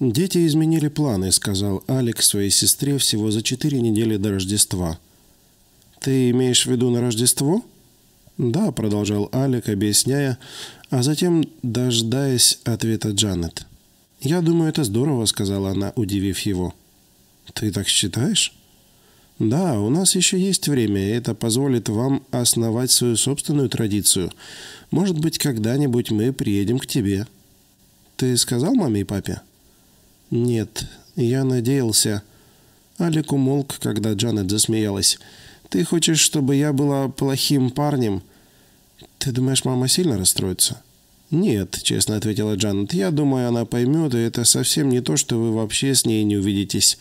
«Дети изменили планы», — сказал Алекс своей сестре всего за четыре недели до Рождества. «Ты имеешь в виду на Рождество?» «Да», — продолжал Алек, объясняя, а затем дожидаясь ответа Джанет. «Я думаю, это здорово», — сказала она, удивив его. «Ты так считаешь?» «Да, у нас еще есть время, и это позволит вам основать свою собственную традицию. Может быть, когда-нибудь мы приедем к тебе». «Ты сказал маме и папе?» «Нет, я надеялся». Алик умолк, когда Джанет засмеялась. «Ты хочешь, чтобы я была плохим парнем?» «Ты думаешь, мама сильно расстроится?» «Нет», — честно ответила Джанет. «Я думаю, она поймет, и это совсем не то, что вы вообще с ней не увидитесь.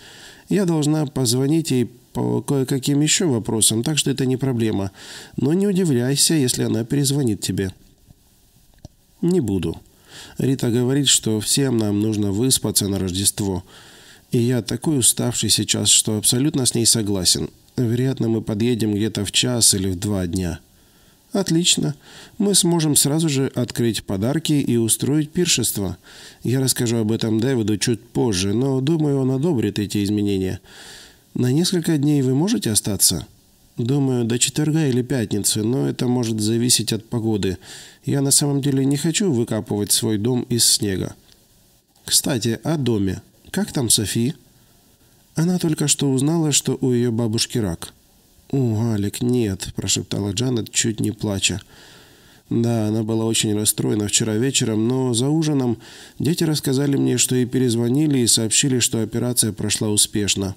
Я должна позвонить ей по кое-каким еще вопросам, так что это не проблема. Но не удивляйся, если она перезвонит тебе». «Не буду», Рита говорит, что всем нам нужно выспаться на Рождество. И я такой уставший сейчас, что абсолютно с ней согласен. Вероятно, мы подъедем где-то в час или в два дня. Отлично. Мы сможем сразу же открыть подарки и устроить пиршество. Я расскажу об этом Дэвиду чуть позже, но думаю, он одобрит эти изменения. На несколько дней вы можете остаться? Думаю, до четверга или пятницы, но это может зависеть от погоды. Я на самом деле не хочу выкапывать свой дом из снега. Кстати, о доме. Как там Софи? Она только что узнала, что у ее бабушки рак. «О, Алик, нет», – прошептала Джанет, чуть не плача. Да, она была очень расстроена вчера вечером, но за ужином дети рассказали мне, что ей перезвонили и сообщили, что операция прошла успешно.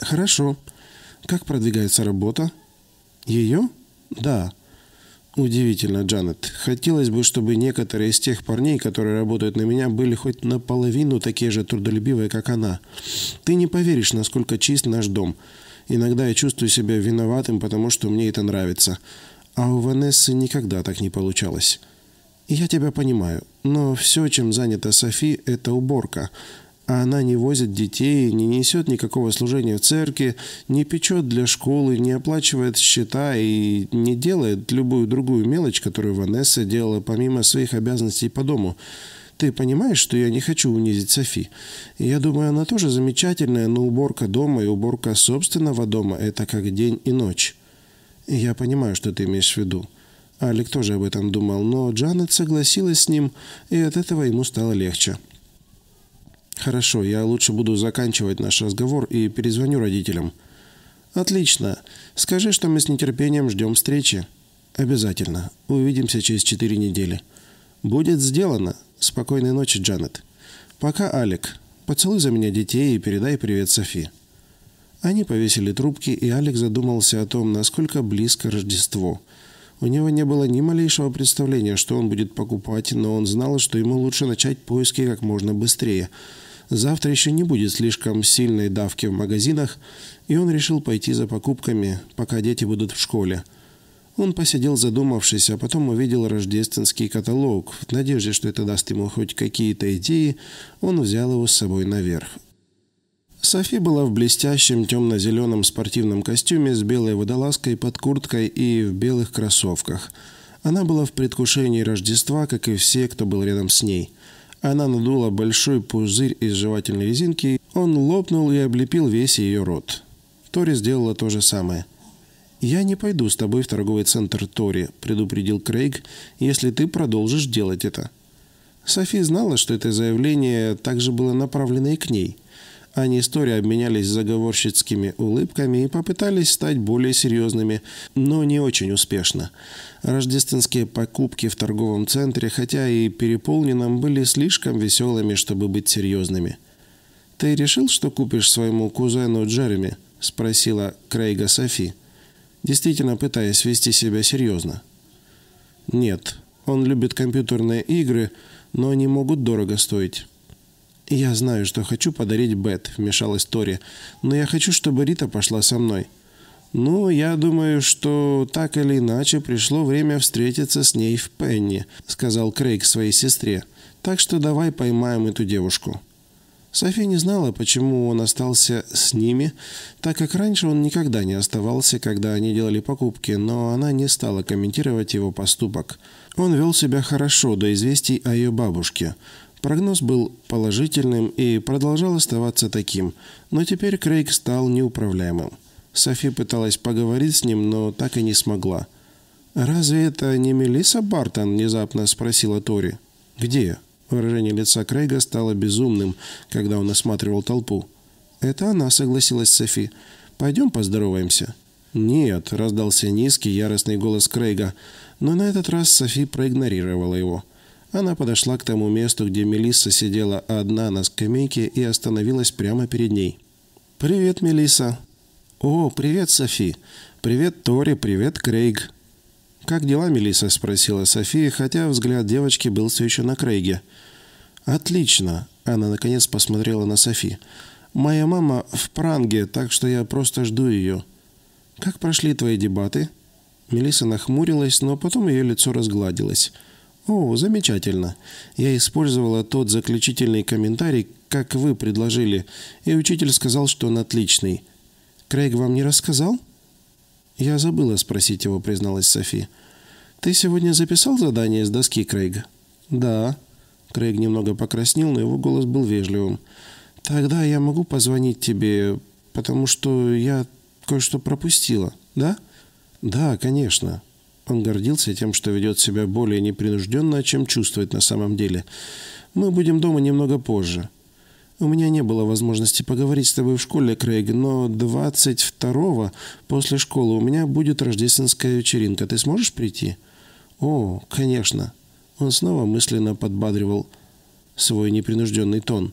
«Хорошо. Как продвигается работа?» «Ее?» «Да». Удивительно, Джанет. Хотелось бы, чтобы некоторые из тех парней, которые работают на меня, были хоть наполовину такие же трудолюбивые, как она. Ты не поверишь, насколько чист наш дом. Иногда я чувствую себя виноватым, потому что мне это нравится. А у Ванессы никогда так не получалось. Я тебя понимаю, но все, чем занята Софи, это уборка. А Она не возит детей, не несет никакого служения в церкви, не печет для школы, не оплачивает счета и не делает любую другую мелочь, которую Ванесса делала помимо своих обязанностей по дому. Ты понимаешь, что я не хочу унизить Софи. Я думаю, она тоже замечательная, но уборка дома и уборка собственного дома – это как день и ночь. Я понимаю, что ты имеешь в виду. Алик тоже об этом думал, но Джанет согласилась с ним, и от этого ему стало легче. Хорошо, я лучше буду заканчивать наш разговор и перезвоню родителям. Отлично. Скажи, что мы с нетерпением ждем встречи. Обязательно. Увидимся через четыре недели. Будет сделано. Спокойной ночи, Джанет. Пока, Алек. Поцелуй за меня детей и передай привет Софи. Они повесили трубки, и Алек задумался о том, насколько близко Рождество. У него не было ни малейшего представления, что он будет покупать, но он знал, что ему лучше начать поиски как можно быстрее – Завтра еще не будет слишком сильной давки в магазинах, и он решил пойти за покупками, пока дети будут в школе. Он посидел задумавшись, а потом увидел рождественский каталог. В надежде, что это даст ему хоть какие-то идеи, он взял его с собой наверх. Софи была в блестящем темно-зеленом спортивном костюме с белой водолазкой под курткой и в белых кроссовках. Она была в предвкушении Рождества, как и все, кто был рядом с ней – она надула большой пузырь из жевательной резинки, он лопнул и облепил весь ее рот. Тори сделала то же самое. «Я не пойду с тобой в торговый центр Тори», — предупредил Крейг, «если ты продолжишь делать это». Софи знала, что это заявление также было направлено и к ней — они с Тори обменялись заговорщицкими улыбками и попытались стать более серьезными, но не очень успешно. Рождественские покупки в торговом центре, хотя и переполненном, были слишком веселыми, чтобы быть серьезными. «Ты решил, что купишь своему кузену Джереми?» – спросила Крейга Софи, действительно пытаясь вести себя серьезно. «Нет, он любит компьютерные игры, но они могут дорого стоить». «Я знаю, что хочу подарить Бет», — вмешалась Тори, «но я хочу, чтобы Рита пошла со мной». «Ну, я думаю, что так или иначе пришло время встретиться с ней в Пенни», — сказал Крейг своей сестре. «Так что давай поймаем эту девушку». Софи не знала, почему он остался с ними, так как раньше он никогда не оставался, когда они делали покупки, но она не стала комментировать его поступок. Он вел себя хорошо до известий о ее бабушке. Прогноз был положительным и продолжал оставаться таким, но теперь Крейг стал неуправляемым. Софи пыталась поговорить с ним, но так и не смогла. «Разве это не Мелисса Бартон?» – внезапно спросила Тори. «Где?» Выражение лица Крейга стало безумным, когда он осматривал толпу. «Это она», — согласилась Софи. «Пойдем поздороваемся». «Нет», — раздался низкий, яростный голос Крейга, но на этот раз Софи проигнорировала его. Она подошла к тому месту, где Мелисса сидела одна на скамейке и остановилась прямо перед ней. «Привет, Мелисса!» «О, привет, Софи! Привет, Тори! Привет, Крейг!» «Как дела, Мелисса?» – спросила София, хотя взгляд девочки был все еще на Крейге. «Отлично!» – она наконец посмотрела на Софи. «Моя мама в пранге, так что я просто жду ее». «Как прошли твои дебаты?» Мелисса нахмурилась, но потом ее лицо разгладилось. «О, замечательно. Я использовала тот заключительный комментарий, как вы предложили, и учитель сказал, что он отличный. Крейг вам не рассказал?» «Я забыла спросить его», — призналась Софи. «Ты сегодня записал задание с доски Крейга?» «Да». Крейг немного покраснел, но его голос был вежливым. «Тогда я могу позвонить тебе, потому что я кое-что пропустила, да?» «Да, конечно». Он гордился тем, что ведет себя более непринужденно, чем чувствует на самом деле. «Мы будем дома немного позже. У меня не было возможности поговорить с тобой в школе, Крейг, но 22-го после школы у меня будет рождественская вечеринка. Ты сможешь прийти?» «О, конечно». Он снова мысленно подбадривал свой непринужденный тон.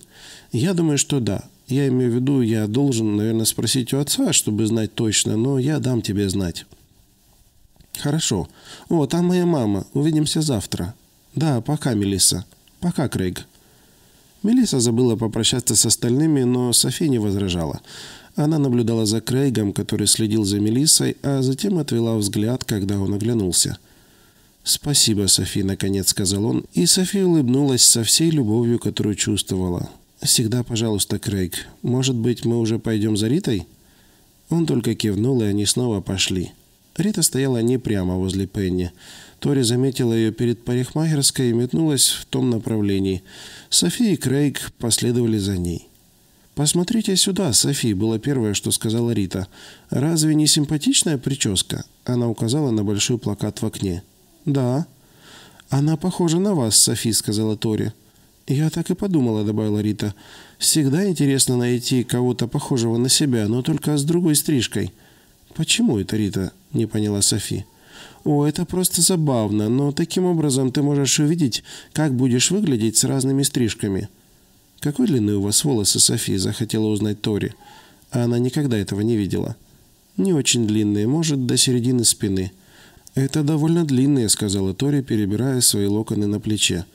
«Я думаю, что да. Я имею в виду, я должен, наверное, спросить у отца, чтобы знать точно, но я дам тебе знать». «Хорошо. О, там моя мама. Увидимся завтра». «Да, пока, Мелисса. Пока, Крейг». Мелисса забыла попрощаться с остальными, но Софи не возражала. Она наблюдала за Крейгом, который следил за Мелиссой, а затем отвела взгляд, когда он оглянулся. «Спасибо, Софи», — наконец сказал он, и Софи улыбнулась со всей любовью, которую чувствовала. «Всегда пожалуйста, Крейг. Может быть, мы уже пойдем за Ритой?» Он только кивнул, и они снова пошли. Рита стояла не прямо возле Пенни. Тори заметила ее перед парикмахерской и метнулась в том направлении. Софи и Крейг последовали за ней. «Посмотрите сюда, Софи», — было первое, что сказала Рита. «Разве не симпатичная прическа?» Она указала на большой плакат в окне. «Да». «Она похожа на вас, Софи», — сказала Тори. «Я так и подумала», — добавила Рита. «Всегда интересно найти кого-то похожего на себя, но только с другой стрижкой». «Почему это, Рита?» — не поняла Софи. «О, это просто забавно, но таким образом ты можешь увидеть, как будешь выглядеть с разными стрижками». «Какой длины у вас волосы, Софи?» — захотела узнать Тори. А она никогда этого не видела. «Не очень длинные, может, до середины спины». «Это довольно длинные», — сказала Тори, перебирая свои локоны на плече.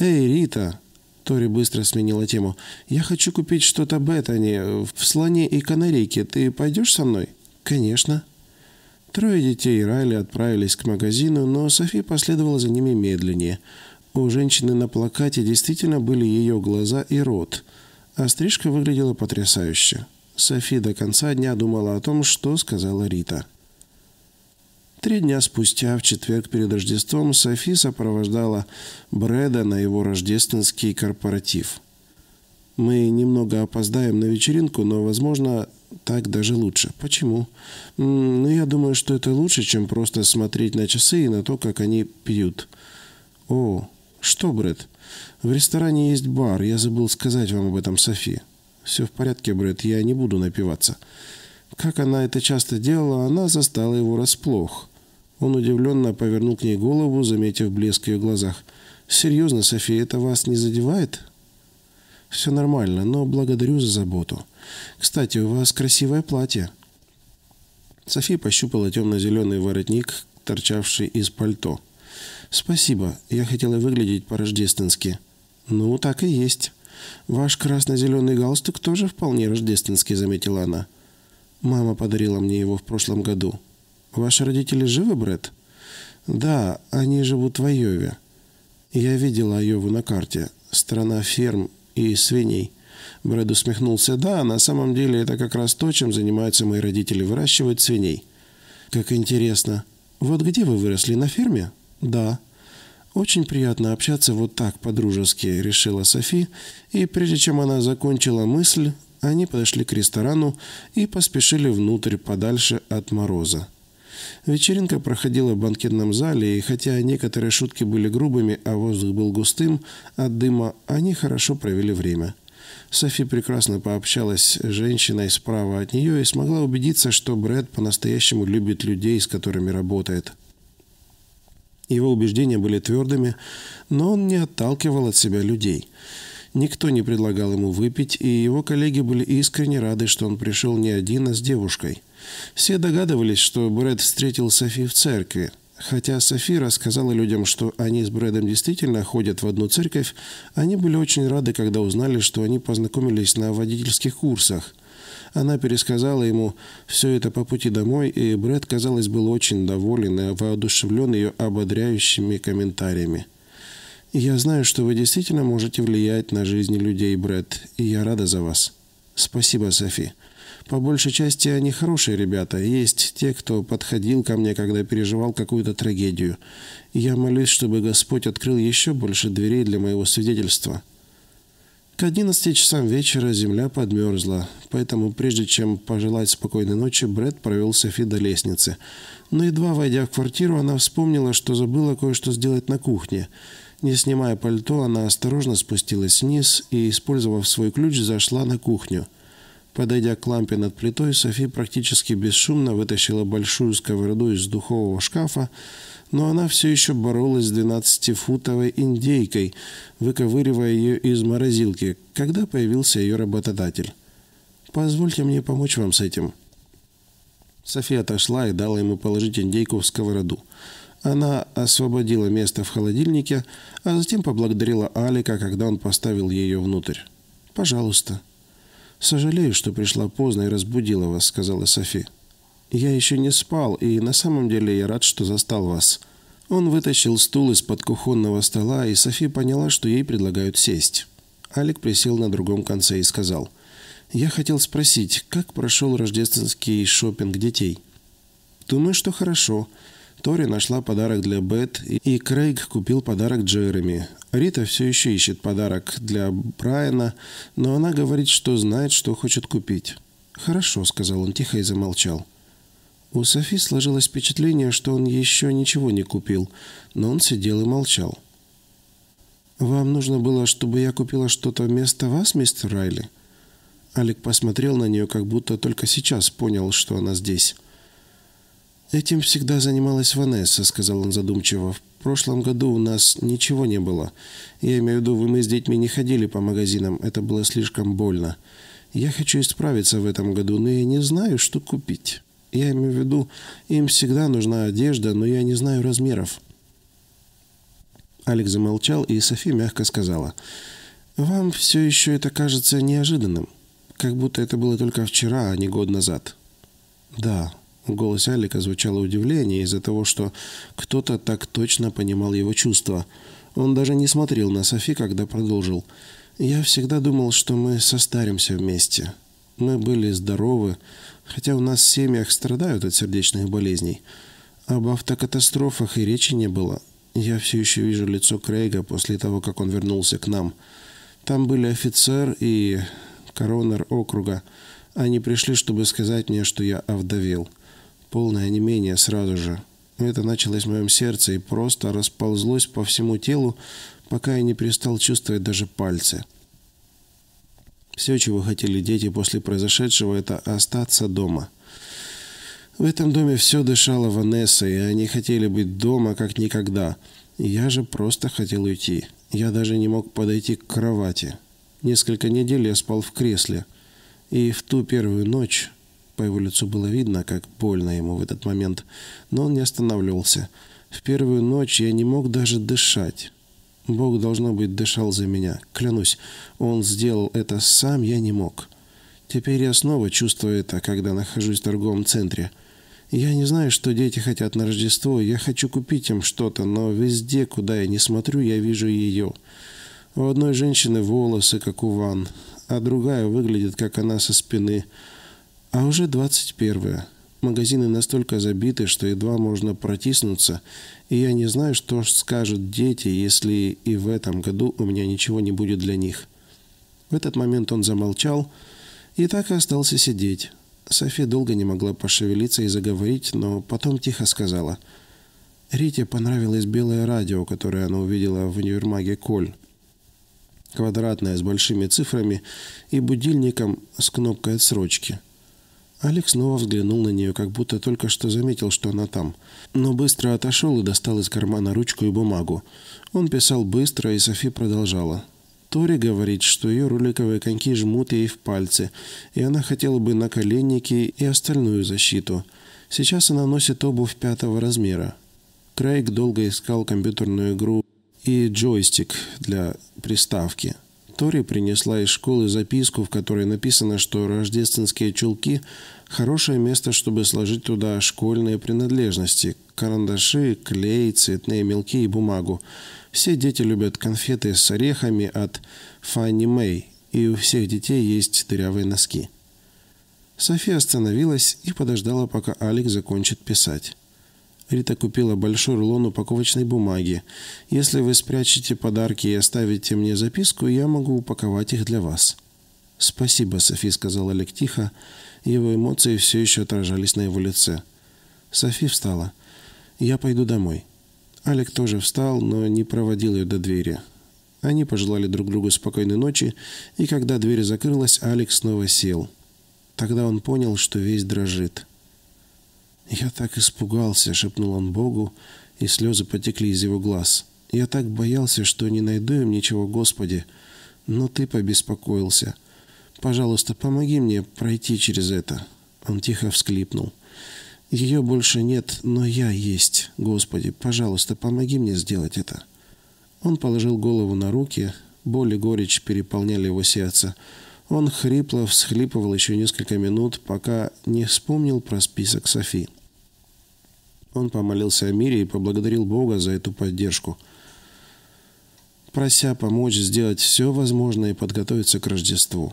«Эй, Рита!» Тори быстро сменила тему. «Я хочу купить что-то Беттани а в слоне и канарейке. Ты пойдешь со мной?» «Конечно». Трое детей Райли отправились к магазину, но Софи последовала за ними медленнее. У женщины на плакате действительно были ее глаза и рот, а стрижка выглядела потрясающе. Софи до конца дня думала о том, что сказала Рита. Три дня спустя, в четверг перед Рождеством, Софи сопровождала Брэда на его рождественский корпоратив – мы немного опоздаем на вечеринку, но, возможно, так даже лучше. Почему? Ну, я думаю, что это лучше, чем просто смотреть на часы и на то, как они пьют. О, что, Брэд? В ресторане есть бар. Я забыл сказать вам об этом, Софи. Все в порядке, Брэд. Я не буду напиваться. Как она это часто делала, она застала его расплох. Он удивленно повернул к ней голову, заметив блеск в ее глазах. «Серьезно, София, это вас не задевает?» Все нормально, но благодарю за заботу. Кстати, у вас красивое платье. Софи пощупала темно-зеленый воротник, торчавший из пальто. «Спасибо. Я хотела выглядеть по-рождественски». «Ну, так и есть. Ваш красно-зеленый галстук тоже вполне рождественский», — заметила она. «Мама подарила мне его в прошлом году». «Ваши родители живы, Бред? «Да, они живут в Айове». «Я видела Айову на карте. Страна ферм и свиней. Брэд усмехнулся. «Да, на самом деле это как раз то, чем занимаются мои родители. Выращивают свиней». «Как интересно. Вот где вы выросли? На ферме?» «Да». «Очень приятно общаться вот так, по-дружески», — решила Софи. И прежде чем она закончила мысль, они подошли к ресторану и поспешили внутрь, подальше от мороза. Вечеринка проходила в банкетном зале, и хотя некоторые шутки были грубыми, а воздух был густым от дыма, они хорошо провели время. Софи прекрасно пообщалась с женщиной справа от нее и смогла убедиться, что Брэд по-настоящему любит людей, с которыми работает. Его убеждения были твердыми, но он не отталкивал от себя людей. Никто не предлагал ему выпить, и его коллеги были искренне рады, что он пришел не один, а с девушкой – все догадывались, что Брэд встретил Софи в церкви. Хотя Софи рассказала людям, что они с Брэдом действительно ходят в одну церковь, они были очень рады, когда узнали, что они познакомились на водительских курсах. Она пересказала ему все это по пути домой, и Брэд, казалось, был очень доволен и воодушевлен ее ободряющими комментариями. «Я знаю, что вы действительно можете влиять на жизни людей, Брэд, и я рада за вас. Спасибо, Софи. По большей части они хорошие ребята. Есть те, кто подходил ко мне, когда переживал какую-то трагедию. И я молюсь, чтобы Господь открыл еще больше дверей для моего свидетельства. К 11 часам вечера земля подмерзла, поэтому прежде чем пожелать спокойной ночи, Бред провел Софи до лестницы. Но едва войдя в квартиру, она вспомнила, что забыла кое-что сделать на кухне. Не снимая пальто, она осторожно спустилась вниз и, использовав свой ключ, зашла на кухню – Подойдя к лампе над плитой, Софи практически бесшумно вытащила большую сковороду из духового шкафа, но она все еще боролась с 12-футовой индейкой, выковыривая ее из морозилки, когда появился ее работодатель. «Позвольте мне помочь вам с этим». Софи отошла и дала ему положить индейку в сковороду. Она освободила место в холодильнике, а затем поблагодарила Алика, когда он поставил ее внутрь. «Пожалуйста». «Сожалею, что пришла поздно и разбудила вас», — сказала Софи. «Я еще не спал, и на самом деле я рад, что застал вас». Он вытащил стул из-под кухонного стола, и Софи поняла, что ей предлагают сесть. Алик присел на другом конце и сказал, «Я хотел спросить, как прошел рождественский шопинг детей?» «Думаю, что хорошо. Тори нашла подарок для Бет, и Крейг купил подарок Джереми. Рита все еще ищет подарок для Брайана, но она говорит, что знает, что хочет купить. «Хорошо», — сказал он тихо и замолчал. У Софи сложилось впечатление, что он еще ничего не купил, но он сидел и молчал. «Вам нужно было, чтобы я купила что-то вместо вас, мистер Райли?» Алик посмотрел на нее, как будто только сейчас понял, что она здесь. «Этим всегда занималась Ванесса», — сказал он задумчиво. «В прошлом году у нас ничего не было. Я имею в виду, вы мы с детьми не ходили по магазинам. Это было слишком больно. Я хочу исправиться в этом году, но я не знаю, что купить. Я имею в виду, им всегда нужна одежда, но я не знаю размеров». Алекс замолчал, и Софи мягко сказала. «Вам все еще это кажется неожиданным, как будто это было только вчера, а не год назад». «Да», в голосе Алика звучало удивление из-за того, что кто-то так точно понимал его чувства. Он даже не смотрел на Софи, когда продолжил. «Я всегда думал, что мы состаримся вместе. Мы были здоровы, хотя у нас в семьях страдают от сердечных болезней. Об автокатастрофах и речи не было. Я все еще вижу лицо Крейга после того, как он вернулся к нам. Там были офицер и коронер округа. Они пришли, чтобы сказать мне, что я овдовел» полное онемение сразу же. Это началось в моем сердце и просто расползлось по всему телу, пока я не перестал чувствовать даже пальцы. Все, чего хотели дети после произошедшего, это остаться дома. В этом доме все дышало Ванесса, и они хотели быть дома как никогда. Я же просто хотел уйти. Я даже не мог подойти к кровати. Несколько недель я спал в кресле. И в ту первую ночь по его лицу было видно, как больно ему в этот момент, но он не останавливался. В первую ночь я не мог даже дышать. Бог, должно быть, дышал за меня. Клянусь, он сделал это сам, я не мог. Теперь я снова чувствую это, когда нахожусь в торговом центре. Я не знаю, что дети хотят на Рождество, я хочу купить им что-то, но везде, куда я не смотрю, я вижу ее. У одной женщины волосы, как у ван, а другая выглядит, как она со спины – а уже 21-е. Магазины настолько забиты, что едва можно протиснуться, и я не знаю, что скажут дети, если и в этом году у меня ничего не будет для них. В этот момент он замолчал и так и остался сидеть. Софи долго не могла пошевелиться и заговорить, но потом тихо сказала. Рите понравилось белое радио, которое она увидела в универмаге «Коль». Квадратное, с большими цифрами и будильником с кнопкой отсрочки – Алекс снова взглянул на нее, как будто только что заметил, что она там. Но быстро отошел и достал из кармана ручку и бумагу. Он писал быстро, и Софи продолжала. Тори говорит, что ее роликовые коньки жмут ей в пальцы, и она хотела бы наколенники и остальную защиту. Сейчас она носит обувь пятого размера. Крейг долго искал компьютерную игру и джойстик для приставки. Виктория принесла из школы записку, в которой написано, что рождественские чулки – хорошее место, чтобы сложить туда школьные принадлежности – карандаши, клей, цветные мелки и бумагу. Все дети любят конфеты с орехами от Фанни Мэй, и у всех детей есть дырявые носки. София остановилась и подождала, пока Алик закончит писать. Рита купила большой рулон упаковочной бумаги. «Если вы спрячете подарки и оставите мне записку, я могу упаковать их для вас». «Спасибо, Софи», — сказал Олег тихо. Его эмоции все еще отражались на его лице. Софи встала. «Я пойду домой». Алек тоже встал, но не проводил ее до двери. Они пожелали друг другу спокойной ночи, и когда дверь закрылась, Алекс снова сел. Тогда он понял, что весь дрожит. «Я так испугался», — шепнул он Богу, и слезы потекли из его глаз. «Я так боялся, что не найду им ничего, Господи, но Ты побеспокоился. Пожалуйста, помоги мне пройти через это». Он тихо всклипнул. «Ее больше нет, но я есть, Господи, пожалуйста, помоги мне сделать это». Он положил голову на руки, боль и горечь переполняли его сердце. Он хрипло всхлипывал еще несколько минут, пока не вспомнил про список Софии. Он помолился о мире и поблагодарил Бога за эту поддержку, прося помочь сделать все возможное и подготовиться к Рождеству.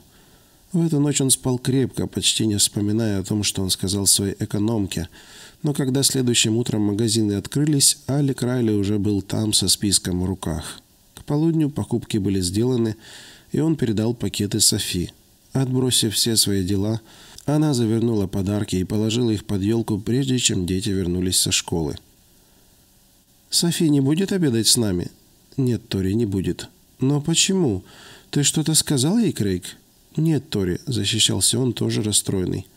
В эту ночь он спал крепко, почти не вспоминая о том, что он сказал своей экономке. Но когда следующим утром магазины открылись, Алик Райли уже был там со списком в руках. К полудню покупки были сделаны, и он передал пакеты Софи. Отбросив все свои дела, она завернула подарки и положила их под елку, прежде чем дети вернулись со школы. «Софи не будет обедать с нами?» «Нет, Тори, не будет». «Но почему? Ты что-то сказал ей, Крейг?» «Нет, Тори», — защищался он, тоже расстроенный.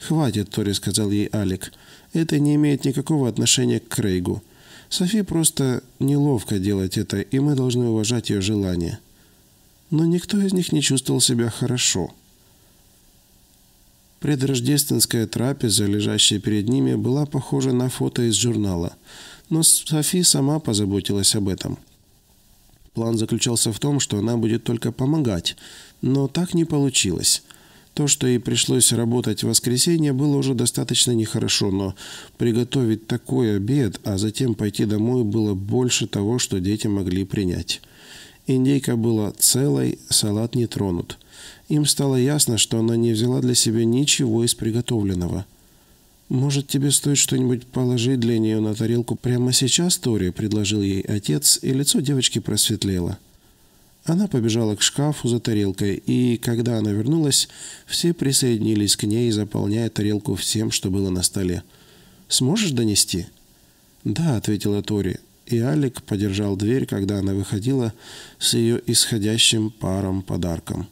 «Хватит, Тори», — сказал ей Алик. «Это не имеет никакого отношения к Крейгу. Софи просто неловко делать это, и мы должны уважать ее желание». Но никто из них не чувствовал себя хорошо. Предрождественская трапеза, лежащая перед ними, была похожа на фото из журнала, но Софи сама позаботилась об этом. План заключался в том, что она будет только помогать, но так не получилось. То, что ей пришлось работать в воскресенье, было уже достаточно нехорошо, но приготовить такой обед, а затем пойти домой, было больше того, что дети могли принять. Индейка была целой, салат не тронут. Им стало ясно, что она не взяла для себя ничего из приготовленного. «Может, тебе стоит что-нибудь положить для нее на тарелку прямо сейчас, Тори?» – предложил ей отец, и лицо девочки просветлело. Она побежала к шкафу за тарелкой, и, когда она вернулась, все присоединились к ней, заполняя тарелку всем, что было на столе. «Сможешь донести?» «Да», — ответила Тори, и Алик подержал дверь, когда она выходила с ее исходящим паром подарком.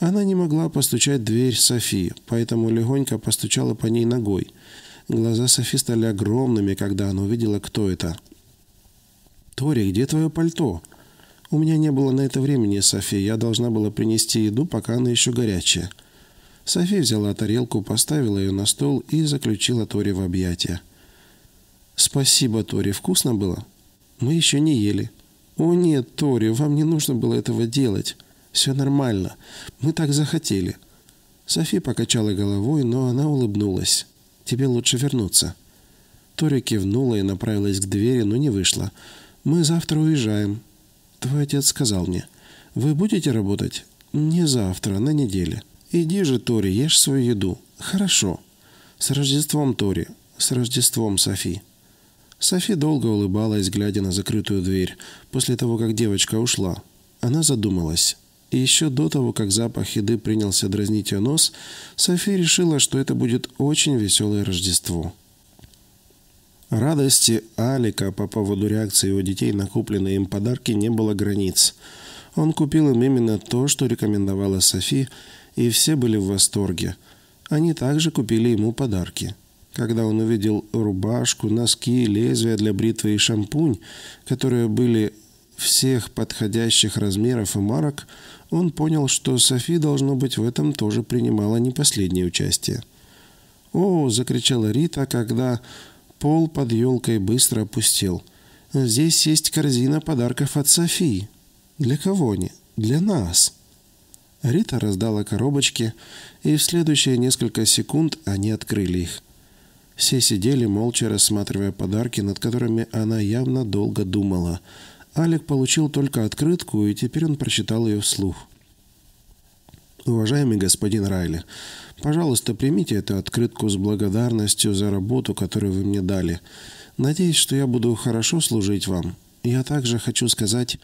Она не могла постучать в дверь Софи, поэтому легонько постучала по ней ногой. Глаза Софи стали огромными, когда она увидела, кто это. «Тори, где твое пальто?» «У меня не было на это времени, Софи. Я должна была принести еду, пока она еще горячая». Софи взяла тарелку, поставила ее на стол и заключила Тори в объятия. «Спасибо, Тори. Вкусно было?» «Мы еще не ели». «О нет, Тори, вам не нужно было этого делать». Все нормально. Мы так захотели». Софи покачала головой, но она улыбнулась. «Тебе лучше вернуться». Тори кивнула и направилась к двери, но не вышла. «Мы завтра уезжаем». «Твой отец сказал мне». «Вы будете работать?» «Не завтра, на неделе». «Иди же, Тори, ешь свою еду». «Хорошо». «С Рождеством, Тори». «С Рождеством, Софи». Софи долго улыбалась, глядя на закрытую дверь, после того, как девочка ушла. Она задумалась. И еще до того, как запах еды принялся дразнить ее нос, София решила, что это будет очень веселое Рождество. Радости Алика по поводу реакции его детей на купленные им подарки не было границ. Он купил им именно то, что рекомендовала Софи, и все были в восторге. Они также купили ему подарки. Когда он увидел рубашку, носки, лезвия для бритвы и шампунь, которые были всех подходящих размеров и марок, он понял, что Софи, должно быть, в этом тоже принимала не последнее участие. «О!» – закричала Рита, когда пол под елкой быстро опустел. «Здесь есть корзина подарков от Софии. Для кого они? Для нас!» Рита раздала коробочки, и в следующие несколько секунд они открыли их. Все сидели, молча рассматривая подарки, над которыми она явно долго думала – Алик получил только открытку, и теперь он прочитал ее вслух. «Уважаемый господин Райли, пожалуйста, примите эту открытку с благодарностью за работу, которую вы мне дали. Надеюсь, что я буду хорошо служить вам. Я также хочу сказать,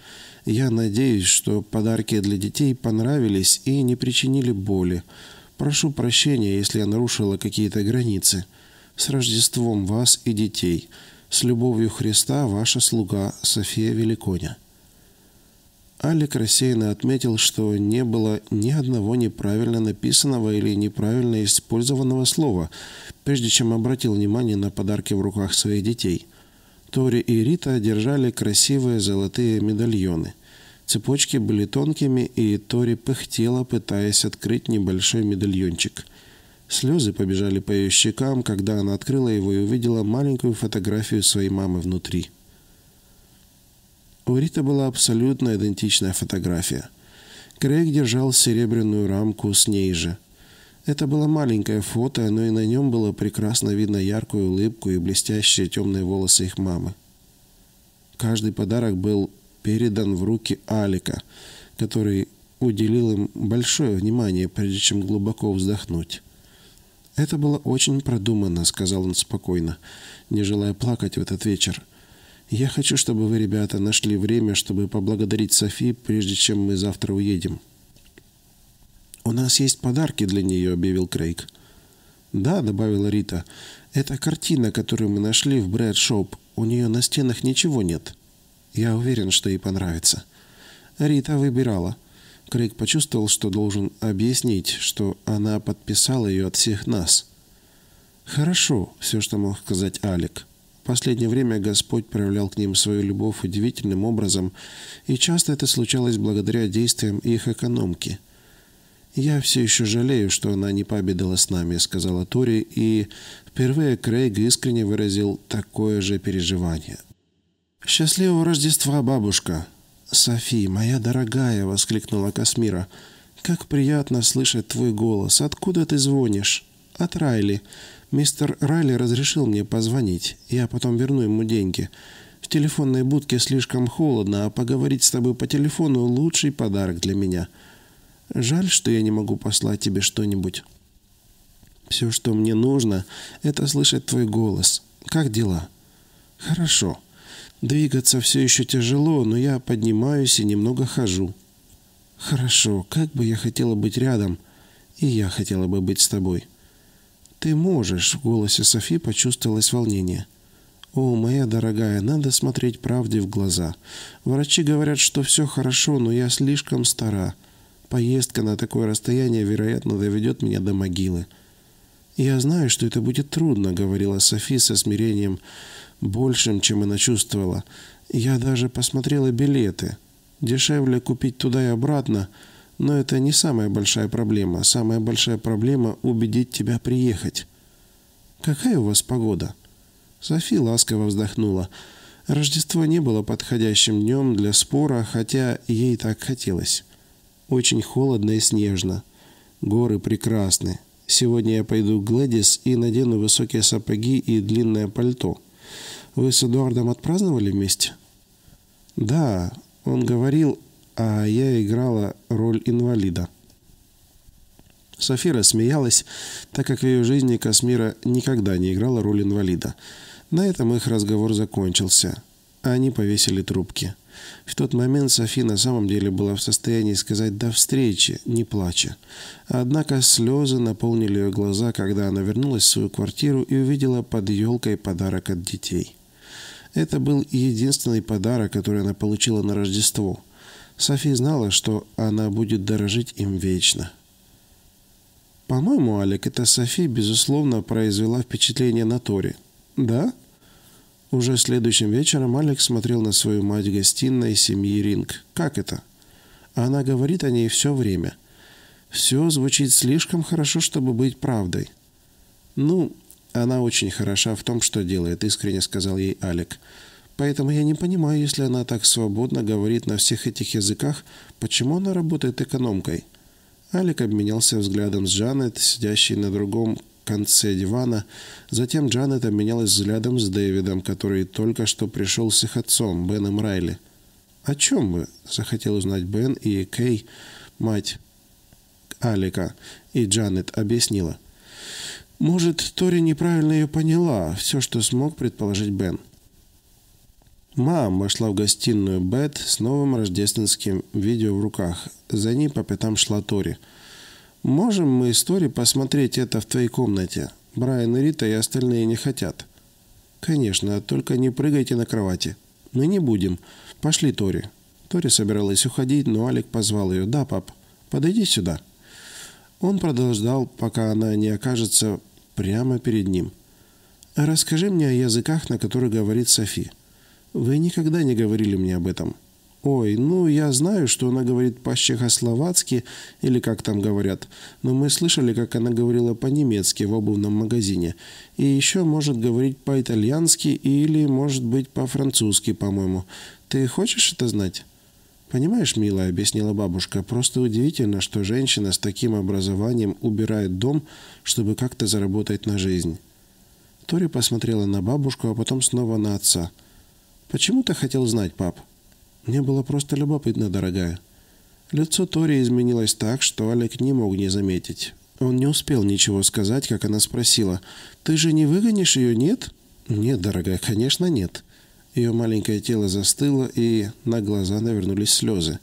я надеюсь, что подарки для детей понравились и не причинили боли. Прошу прощения, если я нарушила какие-то границы. С Рождеством вас и детей. С любовью Христа, ваша слуга София Великоня». Алик рассеянно отметил, что не было ни одного неправильно написанного или неправильно использованного слова, прежде чем обратил внимание на подарки в руках своих детей. Тори и Рита держали красивые золотые медальоны. Цепочки были тонкими, и Тори пыхтела, пытаясь открыть небольшой медальончик – Слезы побежали по ее щекам, когда она открыла его и увидела маленькую фотографию своей мамы внутри. У Рита была абсолютно идентичная фотография. Крейг держал серебряную рамку с ней же. Это было маленькое фото, но и на нем было прекрасно видно яркую улыбку и блестящие темные волосы их мамы. Каждый подарок был передан в руки Алика, который уделил им большое внимание, прежде чем глубоко вздохнуть. «Это было очень продуманно», — сказал он спокойно, не желая плакать в этот вечер. «Я хочу, чтобы вы, ребята, нашли время, чтобы поблагодарить Софи, прежде чем мы завтра уедем». «У нас есть подарки для нее», — объявил Крейг. «Да», — добавила Рита, — «это картина, которую мы нашли в Брэдшоп. У нее на стенах ничего нет. Я уверен, что ей понравится». Рита выбирала. Крейг почувствовал, что должен объяснить, что она подписала ее от всех нас. «Хорошо», — все, что мог сказать Алик. В последнее время Господь проявлял к ним свою любовь удивительным образом, и часто это случалось благодаря действиям их экономки. «Я все еще жалею, что она не победила с нами», — сказала Тори, и впервые Крейг искренне выразил такое же переживание. «Счастливого Рождества, бабушка!» «Софи, моя дорогая!» — воскликнула Касмира. «Как приятно слышать твой голос. Откуда ты звонишь?» «От Райли. Мистер Райли разрешил мне позвонить. Я потом верну ему деньги. В телефонной будке слишком холодно, а поговорить с тобой по телефону — лучший подарок для меня. Жаль, что я не могу послать тебе что-нибудь». «Все, что мне нужно, это слышать твой голос. Как дела?» «Хорошо». Двигаться все еще тяжело, но я поднимаюсь и немного хожу. Хорошо, как бы я хотела быть рядом, и я хотела бы быть с тобой. Ты можешь, в голосе Софи почувствовалось волнение. О, моя дорогая, надо смотреть правде в глаза. Врачи говорят, что все хорошо, но я слишком стара. Поездка на такое расстояние, вероятно, доведет меня до могилы. «Я знаю, что это будет трудно», — говорила Софи со смирением, большим, чем она чувствовала. Я даже посмотрела билеты. Дешевле купить туда и обратно, но это не самая большая проблема. Самая большая проблема – убедить тебя приехать. «Какая у вас погода?» Софи ласково вздохнула. Рождество не было подходящим днем для спора, хотя ей так хотелось. Очень холодно и снежно. Горы прекрасны. Сегодня я пойду к Глэдис и надену высокие сапоги и длинное пальто. Вы с Эдуардом отпраздновали вместе? Да, он говорил, а я играла роль инвалида. Софира смеялась, так как в ее жизни Касмира никогда не играла роль инвалида. На этом их разговор закончился, а они повесили трубки. В тот момент Софи на самом деле была в состоянии сказать «до встречи», не плача. Однако слезы наполнили ее глаза, когда она вернулась в свою квартиру и увидела под елкой подарок от детей. Это был единственный подарок, который она получила на Рождество. София знала, что она будет дорожить им вечно. «По-моему, Алек, эта София, безусловно, произвела впечатление на Тори». «Да?» Уже следующим вечером Алекс смотрел на свою мать в гостиной семьи Ринг. «Как это?» Она говорит о ней все время. «Все звучит слишком хорошо, чтобы быть правдой». «Ну, «Она очень хороша в том, что делает», — искренне сказал ей Алик. «Поэтому я не понимаю, если она так свободно говорит на всех этих языках, почему она работает экономкой?» Алик обменялся взглядом с Джанет, сидящей на другом конце дивана. Затем Джанет обменялась взглядом с Дэвидом, который только что пришел с их отцом, Беном Райли. «О чем вы?» – захотел узнать Бен и Кей, мать Алика. И Джанет объяснила. Может, Тори неправильно ее поняла, все, что смог предположить Бен. Мам вошла в гостиную Бет с новым рождественским видео в руках. За ней по пятам шла Тори. «Можем мы с Тори посмотреть это в твоей комнате? Брайан и Рита и остальные не хотят». «Конечно, только не прыгайте на кровати». «Мы не будем. Пошли, Тори». Тори собиралась уходить, но Алик позвал ее. «Да, пап, подойди сюда». Он продолжал, пока она не окажется прямо перед ним. «Расскажи мне о языках, на которых говорит Софи. Вы никогда не говорили мне об этом». «Ой, ну, я знаю, что она говорит по-чехословацки, или как там говорят, но мы слышали, как она говорила по-немецки в обувном магазине. И еще может говорить по-итальянски или, может быть, по-французски, по-моему. Ты хочешь это знать?» «Понимаешь, милая», — объяснила бабушка, — «просто удивительно, что женщина с таким образованием убирает дом, чтобы как-то заработать на жизнь». Тори посмотрела на бабушку, а потом снова на отца. «Почему ты хотел знать, пап?» «Мне было просто любопытно, дорогая». Лицо Тори изменилось так, что Олег не мог не заметить. Он не успел ничего сказать, как она спросила. «Ты же не выгонишь ее, нет?» «Нет, дорогая, конечно, нет». Ее маленькое тело застыло, и на глаза навернулись слезы.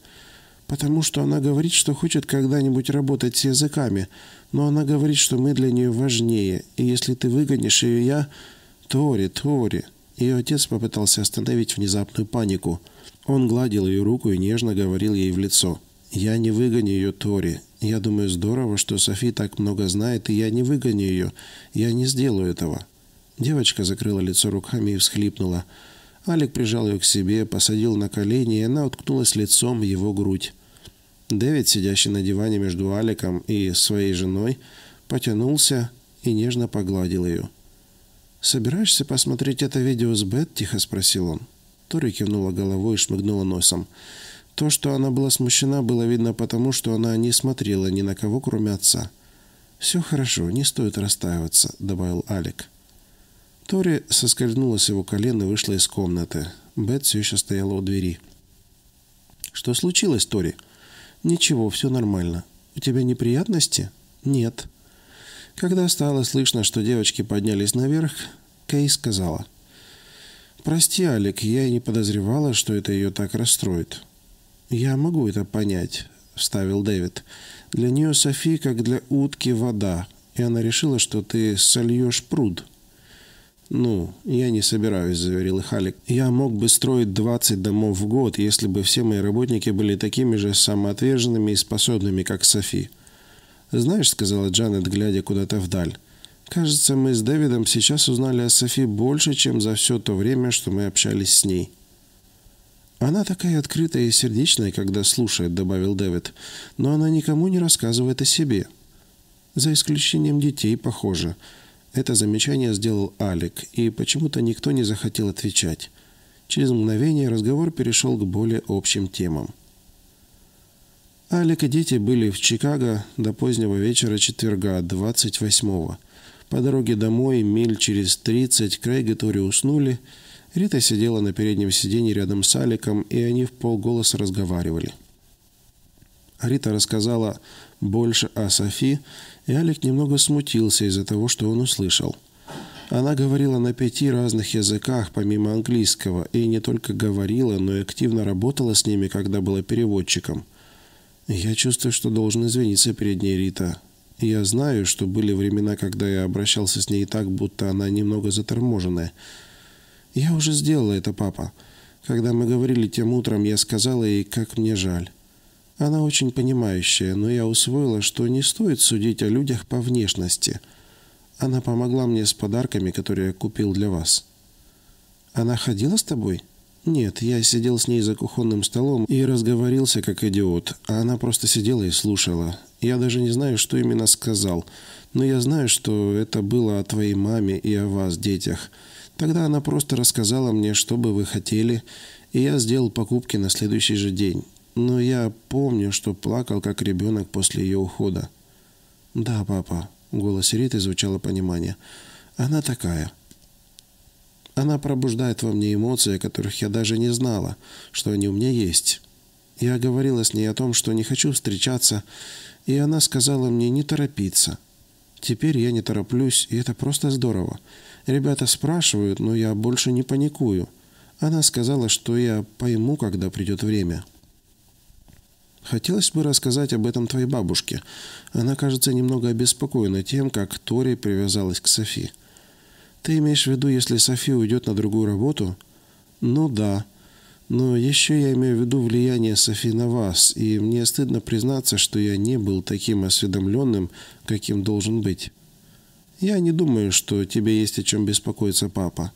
«Потому что она говорит, что хочет когда-нибудь работать с языками, но она говорит, что мы для нее важнее, и если ты выгонишь ее, я...» «Тори, Тори!» Ее отец попытался остановить внезапную панику. Он гладил ее руку и нежно говорил ей в лицо. «Я не выгоню ее, Тори. Я думаю, здорово, что Софи так много знает, и я не выгоню ее. Я не сделаю этого». Девочка закрыла лицо руками и всхлипнула. Алик прижал ее к себе, посадил на колени, и она уткнулась лицом в его грудь. Дэвид, сидящий на диване между Аликом и своей женой, потянулся и нежно погладил ее. «Собираешься посмотреть это видео с Бет?» – тихо спросил он. Тори кивнула головой и шмыгнула носом. То, что она была смущена, было видно потому, что она не смотрела ни на кого, кроме отца. «Все хорошо, не стоит расстаиваться», – добавил Алик. Тори соскользнула с его колена и вышла из комнаты. Бет все еще стояла у двери. «Что случилось, Тори?» «Ничего, все нормально. У тебя неприятности?» «Нет». Когда стало слышно, что девочки поднялись наверх, Кей сказала. «Прости, Алик, я и не подозревала, что это ее так расстроит». «Я могу это понять», — вставил Дэвид. «Для нее Софи, как для утки, вода, и она решила, что ты сольешь пруд». «Ну, я не собираюсь», — заверил Халик. «Я мог бы строить 20 домов в год, если бы все мои работники были такими же самоотверженными и способными, как Софи». «Знаешь», — сказала Джанет, глядя куда-то вдаль, «кажется, мы с Дэвидом сейчас узнали о Софи больше, чем за все то время, что мы общались с ней». «Она такая открытая и сердечная, когда слушает», — добавил Дэвид. «Но она никому не рассказывает о себе». «За исключением детей, похоже», это замечание сделал Алик, и почему-то никто не захотел отвечать. Через мгновение разговор перешел к более общим темам. Алик и дети были в Чикаго до позднего вечера четверга, 28-го. По дороге домой, миль через 30, Крейг и Тори уснули. Рита сидела на переднем сиденье рядом с Аликом, и они в полголоса разговаривали. Рита рассказала больше о Софи и Алик немного смутился из-за того, что он услышал. Она говорила на пяти разных языках, помимо английского, и не только говорила, но и активно работала с ними, когда была переводчиком. «Я чувствую, что должен извиниться перед ней, Рита. Я знаю, что были времена, когда я обращался с ней так, будто она немного заторможенная. Я уже сделала это, папа. Когда мы говорили тем утром, я сказала ей, как мне жаль». Она очень понимающая, но я усвоила, что не стоит судить о людях по внешности. Она помогла мне с подарками, которые я купил для вас. Она ходила с тобой? Нет, я сидел с ней за кухонным столом и разговорился как идиот, а она просто сидела и слушала. Я даже не знаю, что именно сказал, но я знаю, что это было о твоей маме и о вас, детях. Тогда она просто рассказала мне, что бы вы хотели, и я сделал покупки на следующий же день. Но я помню, что плакал как ребенок после ее ухода. «Да, папа», — Голос голосе Риты звучало понимание. «Она такая». Она пробуждает во мне эмоции, которых я даже не знала, что они у меня есть. Я говорила с ней о том, что не хочу встречаться, и она сказала мне не торопиться. Теперь я не тороплюсь, и это просто здорово. Ребята спрашивают, но я больше не паникую. Она сказала, что я пойму, когда придет время». Хотелось бы рассказать об этом твоей бабушке. Она, кажется, немного обеспокоена тем, как Тори привязалась к Софи. Ты имеешь в виду, если Софи уйдет на другую работу? Ну да. Но еще я имею в виду влияние Софи на вас, и мне стыдно признаться, что я не был таким осведомленным, каким должен быть. Я не думаю, что тебе есть о чем беспокоиться, папа.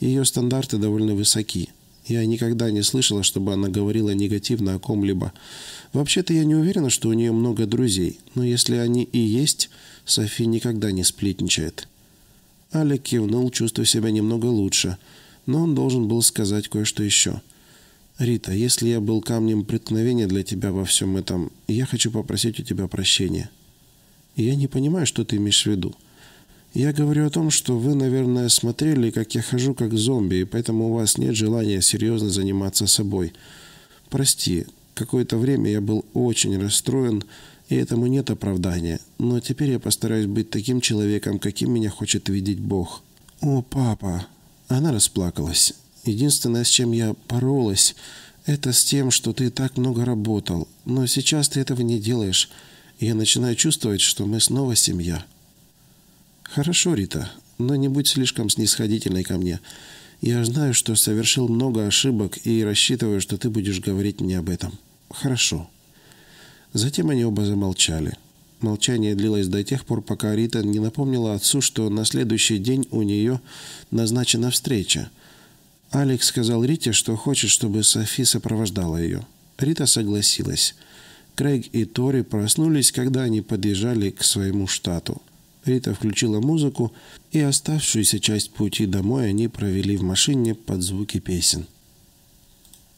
Ее стандарты довольно высоки. Я никогда не слышала, чтобы она говорила негативно о ком-либо. Вообще-то я не уверена, что у нее много друзей, но если они и есть, Софи никогда не сплетничает. Алик кивнул, чувствуя себя немного лучше, но он должен был сказать кое-что еще. «Рита, если я был камнем преткновения для тебя во всем этом, я хочу попросить у тебя прощения». «Я не понимаю, что ты имеешь в виду». Я говорю о том, что вы, наверное, смотрели, как я хожу как зомби, и поэтому у вас нет желания серьезно заниматься собой. Прости, какое-то время я был очень расстроен, и этому нет оправдания. Но теперь я постараюсь быть таким человеком, каким меня хочет видеть Бог. О, папа. Она расплакалась. Единственное, с чем я поролась, это с тем, что ты так много работал. Но сейчас ты этого не делаешь. я начинаю чувствовать, что мы снова семья. «Хорошо, Рита, но не будь слишком снисходительной ко мне. Я знаю, что совершил много ошибок и рассчитываю, что ты будешь говорить мне об этом. Хорошо». Затем они оба замолчали. Молчание длилось до тех пор, пока Рита не напомнила отцу, что на следующий день у нее назначена встреча. Алекс сказал Рите, что хочет, чтобы Софи сопровождала ее. Рита согласилась. Крейг и Тори проснулись, когда они подъезжали к своему штату – Рита включила музыку, и оставшуюся часть пути домой они провели в машине под звуки песен.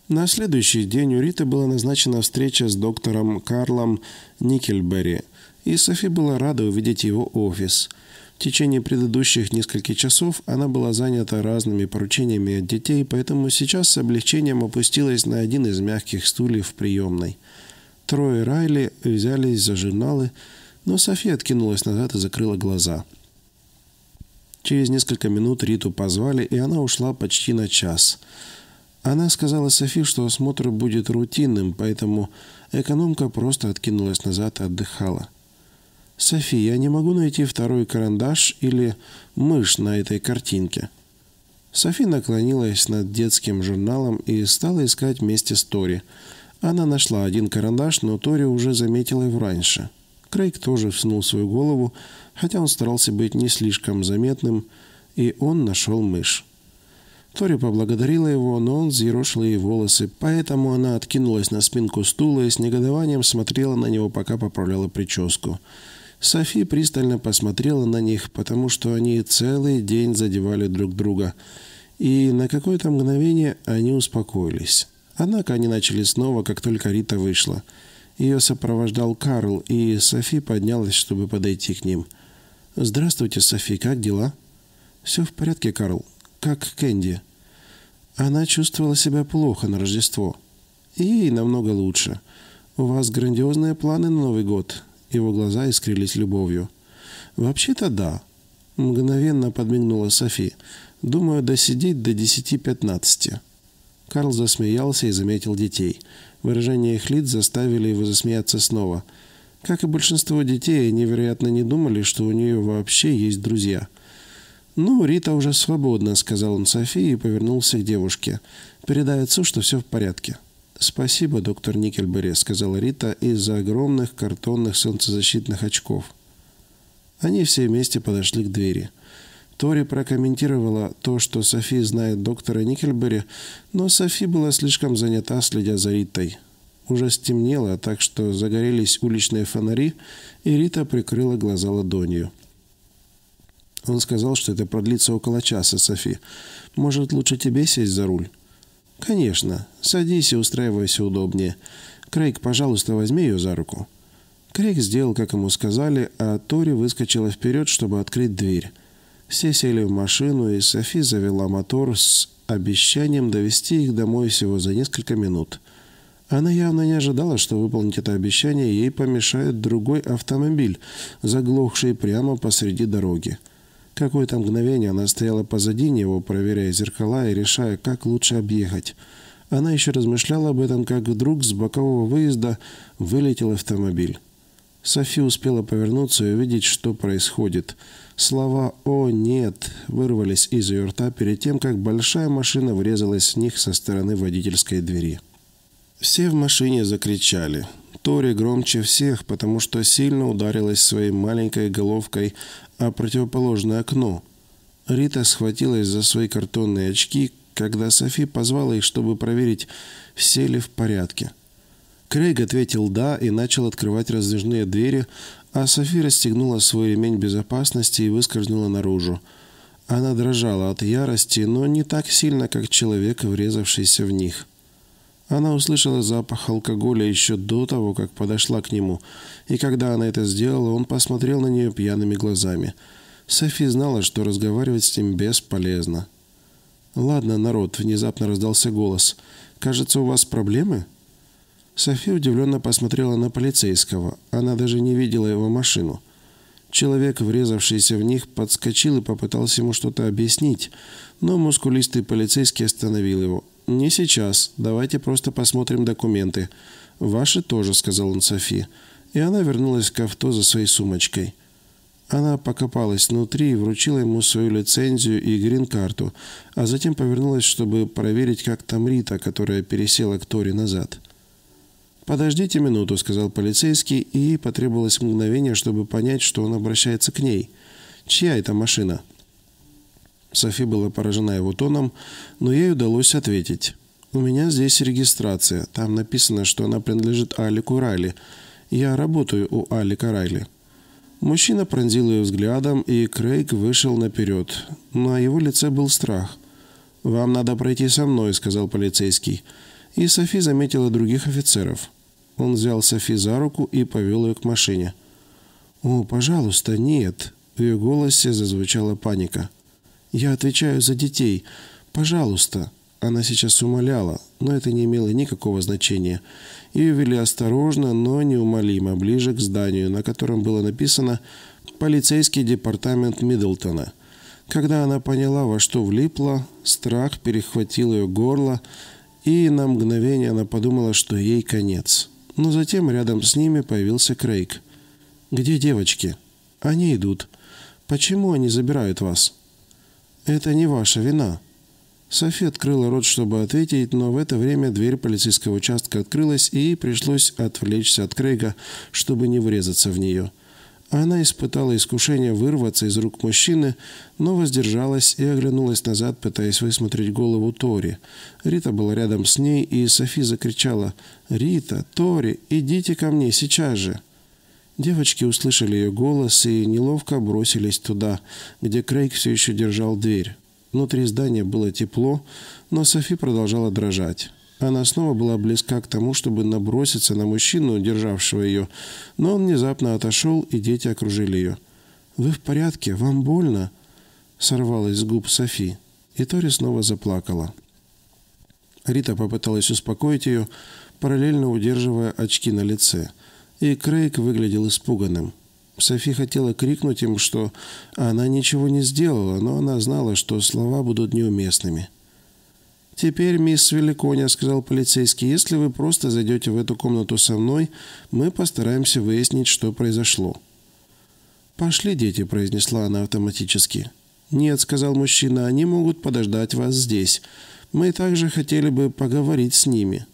На следующий день у Риты была назначена встреча с доктором Карлом Никельбери, и Софи была рада увидеть его офис. В течение предыдущих нескольких часов она была занята разными поручениями от детей, поэтому сейчас с облегчением опустилась на один из мягких стульев в приемной. Трое Райли взялись за журналы, но София откинулась назад и закрыла глаза. Через несколько минут Риту позвали, и она ушла почти на час. Она сказала Софи, что осмотр будет рутинным, поэтому экономка просто откинулась назад и отдыхала. «Софи, я не могу найти второй карандаш или мышь на этой картинке». Софи наклонилась над детским журналом и стала искать вместе с Тори. Она нашла один карандаш, но Тори уже заметила его раньше. Крейг тоже вснул свою голову, хотя он старался быть не слишком заметным, и он нашел мышь. Тори поблагодарила его, но он взъерошил ей волосы, поэтому она откинулась на спинку стула и с негодованием смотрела на него, пока поправляла прическу. Софи пристально посмотрела на них, потому что они целый день задевали друг друга, и на какое-то мгновение они успокоились. Однако они начали снова, как только Рита вышла – ее сопровождал Карл, и Софи поднялась, чтобы подойти к ним. «Здравствуйте, Софи, как дела?» «Все в порядке, Карл. Как Кэнди?» Она чувствовала себя плохо на Рождество. Ей намного лучше. У вас грандиозные планы на Новый год. Его глаза искрились любовью. Вообще-то да. Мгновенно подмигнула Софи. Думаю, досидеть до десяти пятнадцати. Карл засмеялся и заметил детей. Выражение их лиц заставили его засмеяться снова. Как и большинство детей, они, вероятно, не думали, что у нее вообще есть друзья. «Ну, Рита уже свободна», — сказал он Софии и повернулся к девушке. «Передай отцу, что все в порядке». «Спасибо, доктор Никельбери», — сказала Рита из-за огромных картонных солнцезащитных очков. Они все вместе подошли к двери. Тори прокомментировала то, что Софи знает доктора Никельбери, но Софи была слишком занята, следя за Ритой. Уже стемнело, так что загорелись уличные фонари, и Рита прикрыла глаза ладонью. Он сказал, что это продлится около часа, Софи. Может, лучше тебе сесть за руль? Конечно. Садись и устраивайся удобнее. Крейг, пожалуйста, возьми ее за руку. Крейг сделал, как ему сказали, а Тори выскочила вперед, чтобы открыть дверь. Все сели в машину, и Софи завела мотор с обещанием довести их домой всего за несколько минут. Она явно не ожидала, что выполнить это обещание ей помешает другой автомобиль, заглохший прямо посреди дороги. Какое-то мгновение она стояла позади него, проверяя зеркала и решая, как лучше объехать. Она еще размышляла об этом, как вдруг с бокового выезда вылетел автомобиль. Софи успела повернуться и увидеть, что происходит. Слова «О, нет!» вырвались из ее рта перед тем, как большая машина врезалась в них со стороны водительской двери. Все в машине закричали. Тори громче всех, потому что сильно ударилась своей маленькой головкой о противоположное окно. Рита схватилась за свои картонные очки, когда Софи позвала их, чтобы проверить, все ли в порядке. Крейг ответил «да» и начал открывать раздвижные двери, а Софи расстегнула свой ремень безопасности и выскользнула наружу. Она дрожала от ярости, но не так сильно, как человек, врезавшийся в них. Она услышала запах алкоголя еще до того, как подошла к нему, и когда она это сделала, он посмотрел на нее пьяными глазами. Софи знала, что разговаривать с ним бесполезно. «Ладно, народ», — внезапно раздался голос. «Кажется, у вас проблемы?» София удивленно посмотрела на полицейского. Она даже не видела его машину. Человек, врезавшийся в них, подскочил и попытался ему что-то объяснить, но мускулистый полицейский остановил его. «Не сейчас. Давайте просто посмотрим документы». «Ваши тоже», — сказал он Софи. И она вернулась к авто за своей сумочкой. Она покопалась внутри и вручила ему свою лицензию и грин-карту, а затем повернулась, чтобы проверить, как там Рита, которая пересела к Тори назад. «Подождите минуту», — сказал полицейский, и потребовалось мгновение, чтобы понять, что он обращается к ней. «Чья это машина?» Софи была поражена его тоном, но ей удалось ответить. «У меня здесь регистрация. Там написано, что она принадлежит Алику Райли. Я работаю у Алика Райли». Мужчина пронзил ее взглядом, и Крейг вышел наперед. На его лице был страх. «Вам надо пройти со мной», — сказал полицейский. И Софи заметила других офицеров. Он взял Софи за руку и повел ее к машине. «О, пожалуйста, нет!» В ее голосе зазвучала паника. «Я отвечаю за детей. Пожалуйста!» Она сейчас умоляла, но это не имело никакого значения. Ее вели осторожно, но неумолимо, ближе к зданию, на котором было написано «Полицейский департамент Миддлтона». Когда она поняла, во что влипла, страх перехватил ее горло, и на мгновение она подумала, что ей конец но затем рядом с ними появился Крейг. «Где девочки?» «Они идут. Почему они забирают вас?» «Это не ваша вина». Софи открыла рот, чтобы ответить, но в это время дверь полицейского участка открылась, и ей пришлось отвлечься от Крейга, чтобы не врезаться в нее. Она испытала искушение вырваться из рук мужчины, но воздержалась и оглянулась назад, пытаясь высмотреть голову Тори. Рита была рядом с ней, и Софи закричала «Рита! Тори! Идите ко мне сейчас же!» Девочки услышали ее голос и неловко бросились туда, где Крейг все еще держал дверь. Внутри здания было тепло, но Софи продолжала дрожать. Она снова была близка к тому, чтобы наброситься на мужчину, державшего ее, но он внезапно отошел, и дети окружили ее. «Вы в порядке? Вам больно?» — сорвалась с губ Софи, и Тори снова заплакала. Рита попыталась успокоить ее, параллельно удерживая очки на лице, и Крейг выглядел испуганным. Софи хотела крикнуть им, что она ничего не сделала, но она знала, что слова будут неуместными. «Теперь, мисс Великоня», — сказал полицейский, — «если вы просто зайдете в эту комнату со мной, мы постараемся выяснить, что произошло». «Пошли, дети», — произнесла она автоматически. «Нет», — сказал мужчина, — «они могут подождать вас здесь. Мы также хотели бы поговорить с ними».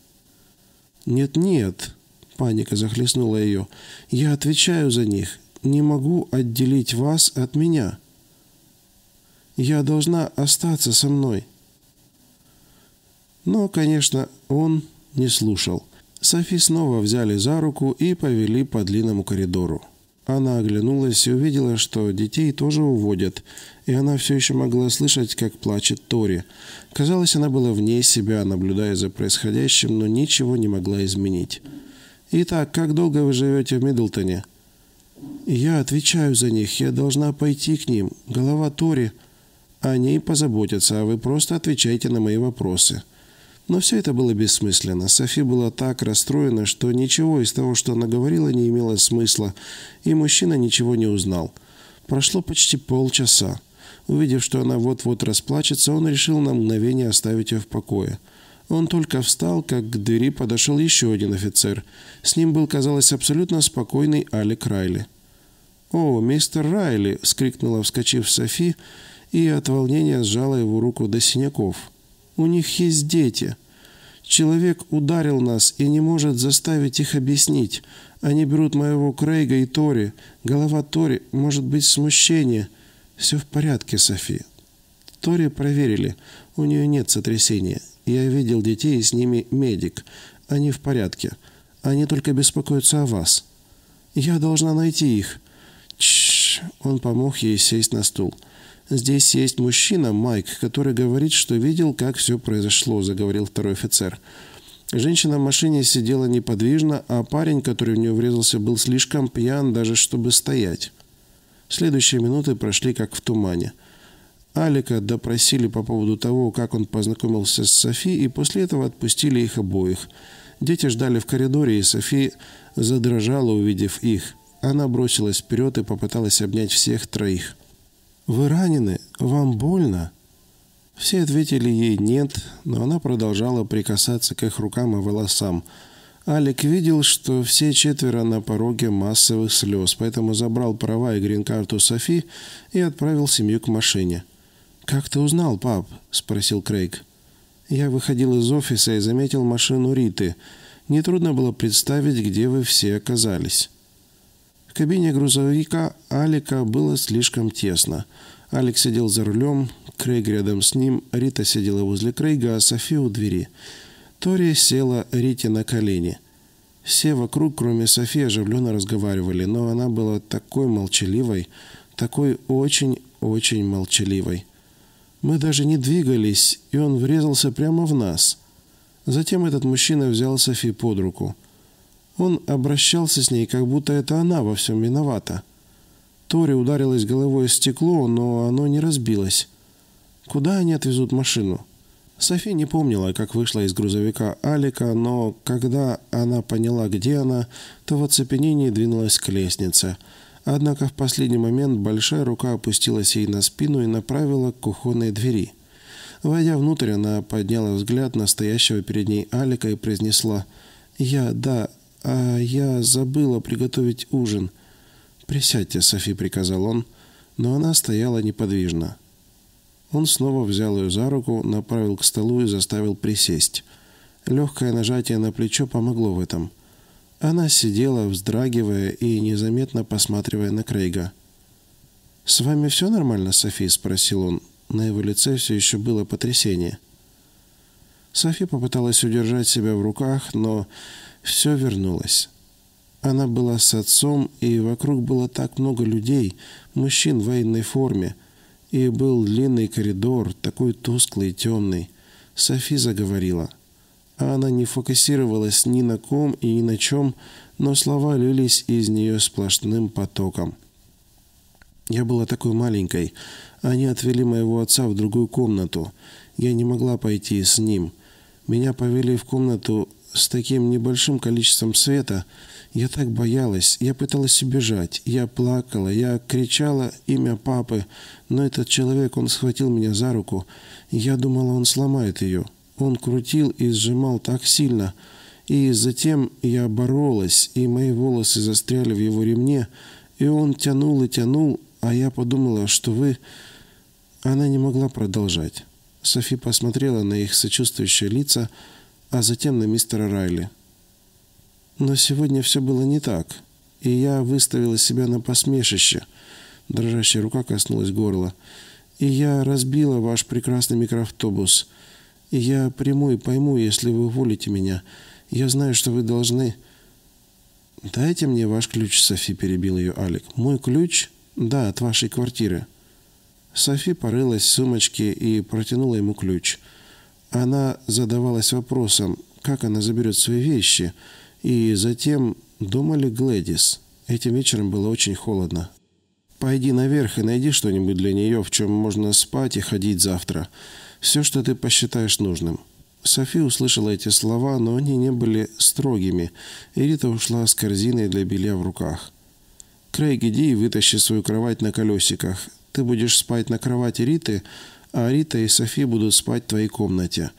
«Нет-нет», — паника захлестнула ее, — «я отвечаю за них. Не могу отделить вас от меня. Я должна остаться со мной». Но, конечно, он не слушал. Софи снова взяли за руку и повели по длинному коридору. Она оглянулась и увидела, что детей тоже уводят, и она все еще могла слышать, как плачет Тори. Казалось, она была вне себя, наблюдая за происходящим, но ничего не могла изменить. «Итак, как долго вы живете в Миддлтоне?» «Я отвечаю за них. Я должна пойти к ним. Голова Тори. о ней позаботятся, а вы просто отвечайте на мои вопросы». Но все это было бессмысленно. Софи была так расстроена, что ничего из того, что она говорила, не имело смысла, и мужчина ничего не узнал. Прошло почти полчаса. Увидев, что она вот-вот расплачется, он решил на мгновение оставить ее в покое. Он только встал, как к двери подошел еще один офицер. С ним был, казалось, абсолютно спокойный Алик Райли. «О, мистер Райли!» — вскрикнула, вскочив Софи, и от волнения сжала его руку до синяков. У них есть дети. Человек ударил нас и не может заставить их объяснить. Они берут моего Крейга и Тори. Голова Тори, может быть, смущение. Все в порядке, Софи. Тори проверили. У нее нет сотрясения. Я видел детей, и с ними медик. Они в порядке. Они только беспокоятся о вас. Я должна найти их. Чш, он помог ей сесть на стул. «Здесь есть мужчина, Майк, который говорит, что видел, как все произошло», — заговорил второй офицер. Женщина в машине сидела неподвижно, а парень, который в нее врезался, был слишком пьян даже, чтобы стоять. Следующие минуты прошли как в тумане. Алика допросили по поводу того, как он познакомился с Софи, и после этого отпустили их обоих. Дети ждали в коридоре, и Софи задрожала, увидев их. Она бросилась вперед и попыталась обнять всех троих. «Вы ранены? Вам больно?» Все ответили ей «нет», но она продолжала прикасаться к их рукам и волосам. Алик видел, что все четверо на пороге массовых слез, поэтому забрал права и грин-карту Софи и отправил семью к машине. «Как ты узнал, пап?» – спросил Крейг. «Я выходил из офиса и заметил машину Риты. Нетрудно было представить, где вы все оказались» кабине грузовика Алика было слишком тесно. Алик сидел за рулем, Крейг рядом с ним, Рита сидела возле Крейга, а Софи у двери. Тори села Рите на колени. Все вокруг, кроме Софии, оживленно разговаривали, но она была такой молчаливой, такой очень-очень молчаливой. Мы даже не двигались, и он врезался прямо в нас. Затем этот мужчина взял Софи под руку – он обращался с ней, как будто это она во всем виновата. Тори ударилась головой о стекло, но оно не разбилось. Куда они отвезут машину? Софи не помнила, как вышла из грузовика Алика, но когда она поняла, где она, то в оцепенении двинулась к лестнице. Однако в последний момент большая рука опустилась ей на спину и направила к кухонной двери. Войдя внутрь, она подняла взгляд на стоящего перед ней Алика и произнесла «Я, да, «А я забыла приготовить ужин. Присядьте, Софи», — приказал он, но она стояла неподвижно. Он снова взял ее за руку, направил к столу и заставил присесть. Легкое нажатие на плечо помогло в этом. Она сидела, вздрагивая и незаметно посматривая на Крейга. «С вами все нормально, Софи?» — спросил он. На его лице все еще было потрясение. Софи попыталась удержать себя в руках, но все вернулось. Она была с отцом, и вокруг было так много людей, мужчин в военной форме. И был длинный коридор, такой тусклый и темный. Софи заговорила. А она не фокусировалась ни на ком и ни на чем, но слова лились из нее сплошным потоком. Я была такой маленькой. Они отвели моего отца в другую комнату. Я не могла пойти с ним. Меня повели в комнату с таким небольшим количеством света. Я так боялась, я пыталась убежать, я плакала, я кричала имя папы, но этот человек, он схватил меня за руку. Я думала, он сломает ее. Он крутил и сжимал так сильно. И затем я боролась, и мои волосы застряли в его ремне, и он тянул и тянул, а я подумала, что вы... Она не могла продолжать. Софи посмотрела на их сочувствующие лица, а затем на мистера Райли. Но сегодня все было не так, и я выставила себя на посмешище. Дрожащая рука коснулась горла. И я разбила ваш прекрасный микроавтобус. И я приму и пойму, если вы уволите меня. Я знаю, что вы должны... «Дайте мне ваш ключ, Софи», — перебил ее Алик. «Мой ключ?» «Да, от вашей квартиры». Софи порылась в сумочке и протянула ему ключ — она задавалась вопросом, как она заберет свои вещи, и затем думали Глэдис. Этим вечером было очень холодно. «Пойди наверх и найди что-нибудь для нее, в чем можно спать и ходить завтра. Все, что ты посчитаешь нужным». Софи услышала эти слова, но они не были строгими, и Рита ушла с корзиной для белья в руках. «Крейг, иди и вытащи свою кровать на колесиках. Ты будешь спать на кровати Риты, а Рита и Софи будут спать в твоей комнате.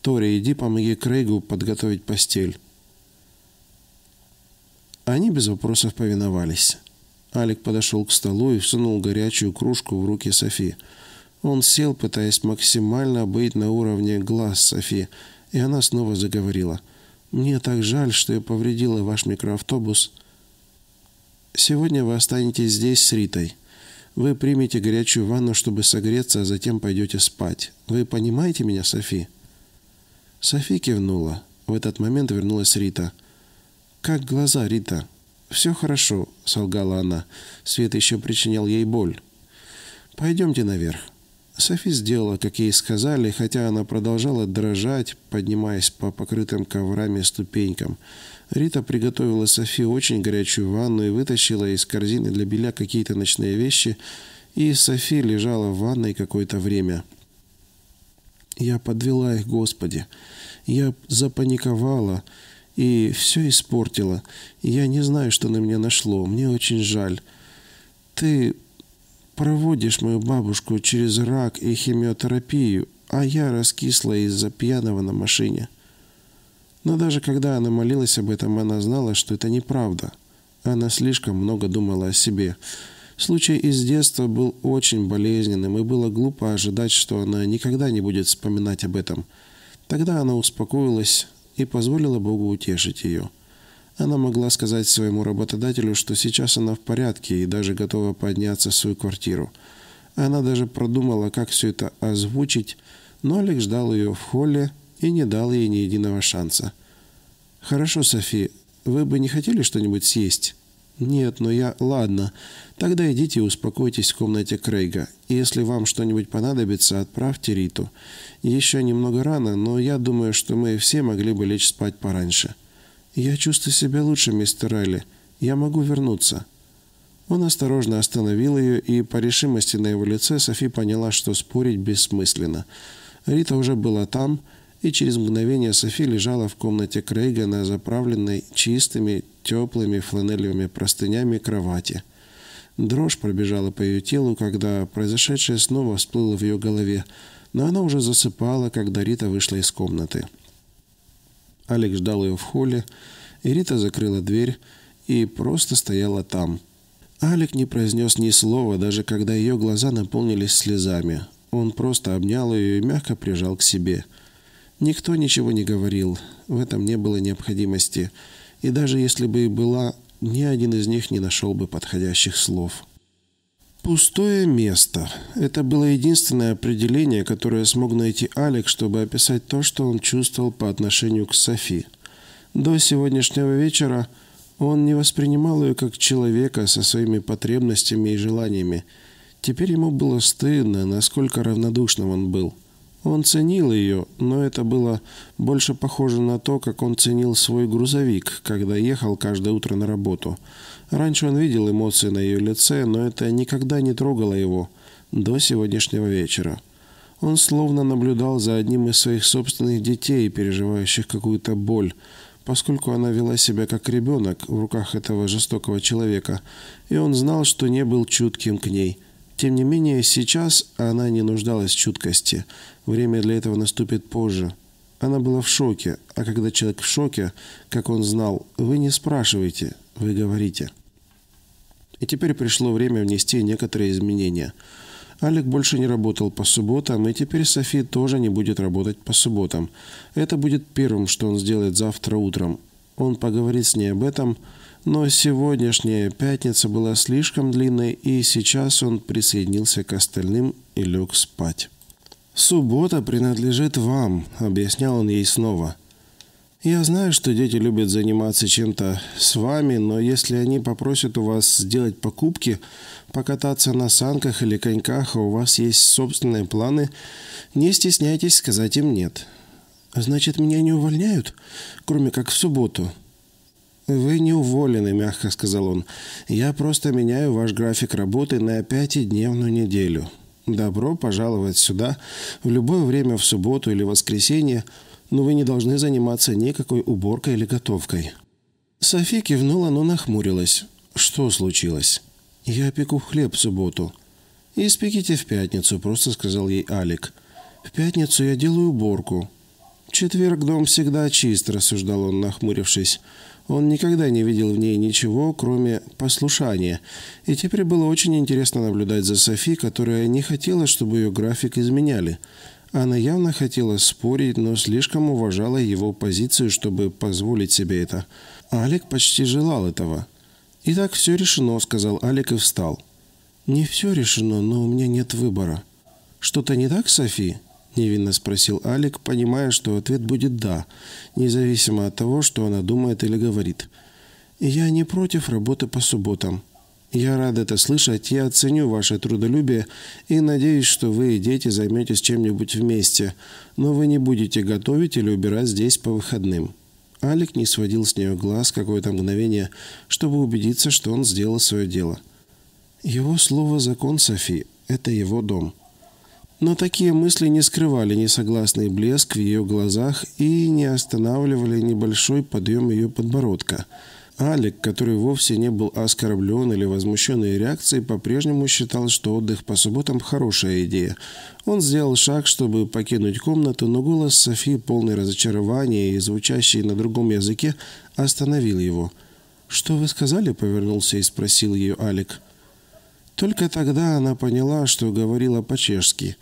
Тори, иди помоги Крейгу подготовить постель». Они без вопросов повиновались. Алик подошел к столу и всунул горячую кружку в руки Софи. Он сел, пытаясь максимально быть на уровне глаз Софи, и она снова заговорила. «Мне так жаль, что я повредила ваш микроавтобус. Сегодня вы останетесь здесь с Ритой. Вы примете горячую ванну, чтобы согреться, а затем пойдете спать. Вы понимаете меня, Софи?» Софи кивнула. В этот момент вернулась Рита. «Как глаза, Рита?» «Все хорошо», — солгала она. Свет еще причинял ей боль. «Пойдемте наверх». Софи сделала, как ей сказали, хотя она продолжала дрожать, поднимаясь по покрытым коврами ступенькам. Рита приготовила Софи очень горячую ванну и вытащила из корзины для белья какие-то ночные вещи, и Софи лежала в ванной какое-то время. Я подвела их, Господи. Я запаниковала и все испортила. Я не знаю, что на меня нашло. Мне очень жаль. Ты проводишь мою бабушку через рак и химиотерапию, а я раскисла из-за пьяного на машине. Но даже когда она молилась об этом, она знала, что это неправда. Она слишком много думала о себе. Случай из детства был очень болезненным, и было глупо ожидать, что она никогда не будет вспоминать об этом. Тогда она успокоилась и позволила Богу утешить ее. Она могла сказать своему работодателю, что сейчас она в порядке и даже готова подняться в свою квартиру. Она даже продумала, как все это озвучить, но Олег ждал ее в холле, и не дал ей ни единого шанса. «Хорошо, Софи, вы бы не хотели что-нибудь съесть?» «Нет, но я... Ладно. Тогда идите и успокойтесь в комнате Крейга. И если вам что-нибудь понадобится, отправьте Риту. Еще немного рано, но я думаю, что мы все могли бы лечь спать пораньше». «Я чувствую себя лучше, мистер Райли. Я могу вернуться». Он осторожно остановил ее, и по решимости на его лице Софи поняла, что спорить бессмысленно. Рита уже была там, и и через мгновение Софи лежала в комнате Крейга на заправленной чистыми, теплыми фланелевыми простынями кровати. Дрожь пробежала по ее телу, когда произошедшее снова всплыло в ее голове, но она уже засыпала, когда Рита вышла из комнаты. Алекс ждал ее в холле, и Рита закрыла дверь и просто стояла там. Алик не произнес ни слова, даже когда ее глаза наполнились слезами. Он просто обнял ее и мягко прижал к себе – Никто ничего не говорил, в этом не было необходимости, и даже если бы и была, ни один из них не нашел бы подходящих слов. Пустое место. Это было единственное определение, которое смог найти Алек, чтобы описать то, что он чувствовал по отношению к Софи. До сегодняшнего вечера он не воспринимал ее как человека со своими потребностями и желаниями. Теперь ему было стыдно, насколько равнодушным он был – он ценил ее, но это было больше похоже на то, как он ценил свой грузовик, когда ехал каждое утро на работу. Раньше он видел эмоции на ее лице, но это никогда не трогало его до сегодняшнего вечера. Он словно наблюдал за одним из своих собственных детей, переживающих какую-то боль, поскольку она вела себя как ребенок в руках этого жестокого человека, и он знал, что не был чутким к ней – тем не менее, сейчас она не нуждалась в чуткости. Время для этого наступит позже. Она была в шоке, а когда человек в шоке, как он знал, вы не спрашиваете, вы говорите. И теперь пришло время внести некоторые изменения. Алик больше не работал по субботам, и теперь Софи тоже не будет работать по субботам. Это будет первым, что он сделает завтра утром. Он поговорит с ней об этом, но сегодняшняя пятница была слишком длинной, и сейчас он присоединился к остальным и лег спать. «Суббота принадлежит вам», — объяснял он ей снова. «Я знаю, что дети любят заниматься чем-то с вами, но если они попросят у вас сделать покупки, покататься на санках или коньках, а у вас есть собственные планы, не стесняйтесь сказать им «нет». «Значит, меня не увольняют, кроме как в субботу?» «Вы не уволены», — мягко сказал он. «Я просто меняю ваш график работы на пятидневную неделю. Добро пожаловать сюда в любое время в субботу или воскресенье, но вы не должны заниматься никакой уборкой или готовкой». Софи кивнула, но нахмурилась. «Что случилось?» «Я пеку хлеб в субботу». «Испеките в пятницу», — просто сказал ей Алик. «В пятницу я делаю уборку». «Четверг дом всегда чист», — рассуждал он, нахмурившись. Он никогда не видел в ней ничего, кроме послушания, и теперь было очень интересно наблюдать за Софи, которая не хотела, чтобы ее график изменяли. Она явно хотела спорить, но слишком уважала его позицию, чтобы позволить себе это. А почти желал этого. «Итак, все решено», — сказал Алик и встал. «Не все решено, но у меня нет выбора». «Что-то не так, Софи?» – невинно спросил Алик, понимая, что ответ будет «да», независимо от того, что она думает или говорит. «Я не против работы по субботам. Я рад это слышать, я оценю ваше трудолюбие и надеюсь, что вы и дети займетесь чем-нибудь вместе, но вы не будете готовить или убирать здесь по выходным». Алик не сводил с нее глаз какое-то мгновение, чтобы убедиться, что он сделал свое дело. «Его слово – закон, Софи. Это его дом». Но такие мысли не скрывали несогласный блеск в ее глазах и не останавливали небольшой подъем ее подбородка. Алик, который вовсе не был оскорблен или возмущен ее реакцией, по-прежнему считал, что отдых по субботам – хорошая идея. Он сделал шаг, чтобы покинуть комнату, но голос Софии, полный разочарования и звучащий на другом языке, остановил его. «Что вы сказали?» – повернулся и спросил ее Алик. Только тогда она поняла, что говорила по-чешски.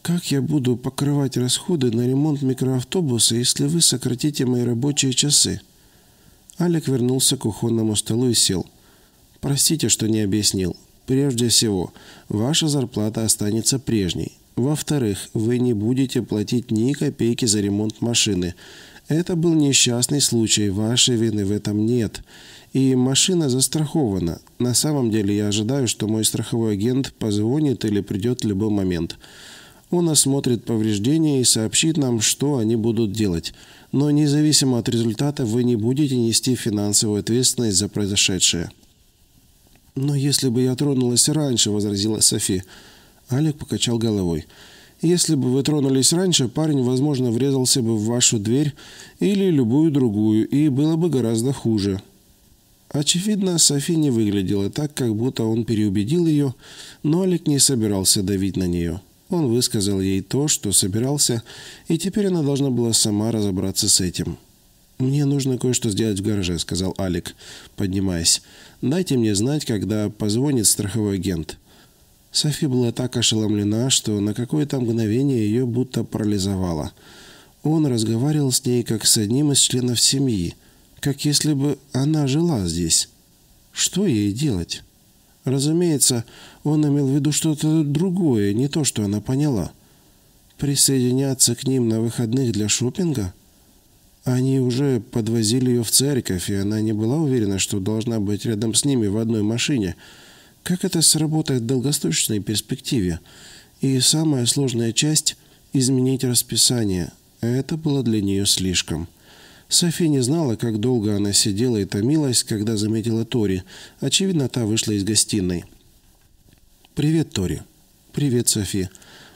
«Как я буду покрывать расходы на ремонт микроавтобуса, если вы сократите мои рабочие часы?» Алик вернулся к кухонному столу и сел. «Простите, что не объяснил. Прежде всего, ваша зарплата останется прежней. Во-вторых, вы не будете платить ни копейки за ремонт машины. Это был несчастный случай, вашей вины в этом нет и машина застрахована. На самом деле я ожидаю, что мой страховой агент позвонит или придет в любой момент. Он осмотрит повреждения и сообщит нам, что они будут делать. Но независимо от результата вы не будете нести финансовую ответственность за произошедшее. «Но если бы я тронулась раньше», — возразила Софи. Алик покачал головой. «Если бы вы тронулись раньше, парень, возможно, врезался бы в вашу дверь или любую другую, и было бы гораздо хуже». Очевидно, Софи не выглядела так, как будто он переубедил ее, но Олег не собирался давить на нее. Он высказал ей то, что собирался, и теперь она должна была сама разобраться с этим. «Мне нужно кое-что сделать в гараже», — сказал Алик, поднимаясь. «Дайте мне знать, когда позвонит страховой агент». Софи была так ошеломлена, что на какое-то мгновение ее будто парализовало. Он разговаривал с ней как с одним из членов семьи, как если бы она жила здесь. Что ей делать? Разумеется, он имел в виду что-то другое, не то, что она поняла. Присоединяться к ним на выходных для шопинга? Они уже подвозили ее в церковь, и она не была уверена, что должна быть рядом с ними в одной машине. Как это сработает в долгосрочной перспективе? И самая сложная часть – изменить расписание. Это было для нее слишком. Софи не знала, как долго она сидела и томилась, когда заметила Тори. Очевидно, та вышла из гостиной. «Привет, Тори». «Привет, Софи.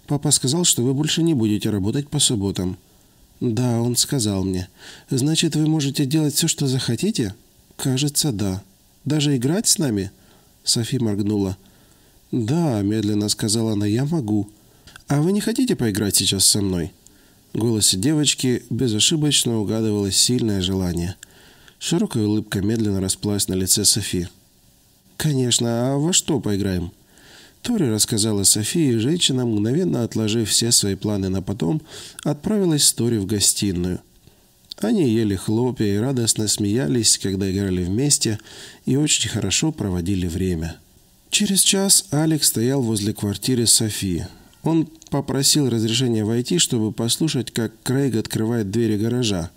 Папа сказал, что вы больше не будете работать по субботам». «Да, он сказал мне. Значит, вы можете делать все, что захотите?» «Кажется, да. Даже играть с нами?» Софи моргнула. «Да», — медленно сказала она, — «я могу». «А вы не хотите поиграть сейчас со мной?» голосе девочки безошибочно угадывалось сильное желание. Широкая улыбка медленно расплылась на лице Софи. «Конечно, а во что поиграем?» Тори рассказала Софии, и женщина, мгновенно отложив все свои планы на потом, отправилась с Тори в гостиную. Они ели хлопья и радостно смеялись, когда играли вместе, и очень хорошо проводили время. Через час Алекс стоял возле квартиры Софии. Он попросил разрешения войти, чтобы послушать, как Крейг открывает двери гаража.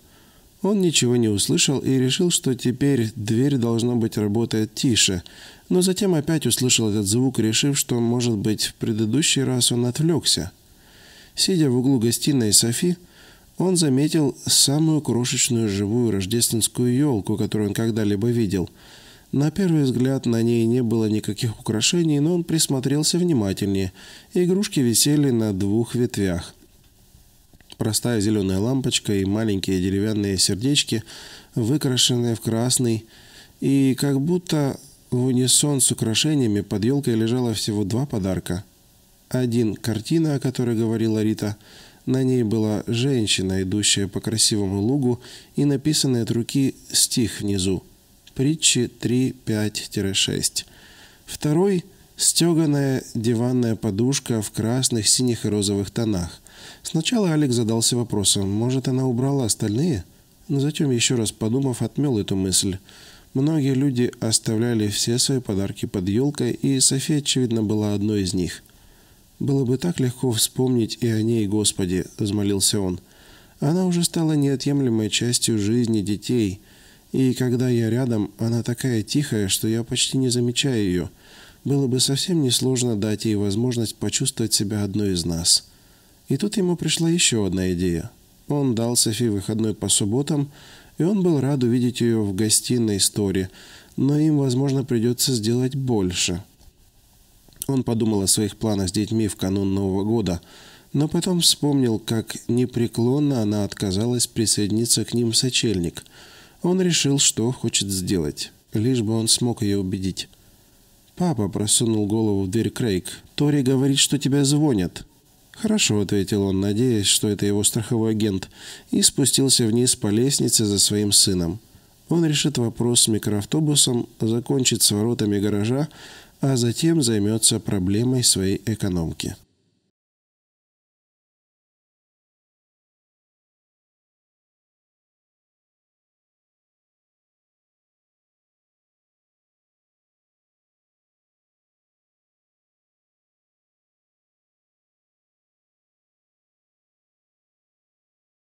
Он ничего не услышал и решил, что теперь дверь, должно быть, работает тише. Но затем опять услышал этот звук, решив, что, может быть, в предыдущий раз он отвлекся. Сидя в углу гостиной Софи, он заметил самую крошечную живую рождественскую елку, которую он когда-либо видел – на первый взгляд на ней не было никаких украшений, но он присмотрелся внимательнее. Игрушки висели на двух ветвях. Простая зеленая лампочка и маленькие деревянные сердечки, выкрашенные в красный, и как будто в унисон с украшениями под елкой лежало всего два подарка. Один – картина, о которой говорила Рита. На ней была женщина, идущая по красивому лугу, и написанный от руки стих внизу – притчи 3.5-6. Второй – стеганая диванная подушка в красных, синих и розовых тонах. Сначала Алекс задался вопросом, может, она убрала остальные? Но затем, еще раз подумав, отмел эту мысль. Многие люди оставляли все свои подарки под елкой, и София, очевидно, была одной из них. «Было бы так легко вспомнить и о ней, Господи!» – взмолился он. «Она уже стала неотъемлемой частью жизни детей, и когда я рядом, она такая тихая, что я почти не замечаю ее. Было бы совсем несложно дать ей возможность почувствовать себя одной из нас. И тут ему пришла еще одна идея. Он дал Софи выходной по субботам, и он был рад увидеть ее в гостиной Стори, но им, возможно, придется сделать больше. Он подумал о своих планах с детьми в канун Нового года, но потом вспомнил, как непреклонно она отказалась присоединиться к ним в сочельник – он решил, что хочет сделать, лишь бы он смог ее убедить. «Папа», — просунул голову в дверь Крейг, — «Тори говорит, что тебя звонят». «Хорошо», — ответил он, надеясь, что это его страховой агент, и спустился вниз по лестнице за своим сыном. Он решит вопрос с микроавтобусом, закончит с воротами гаража, а затем займется проблемой своей экономки.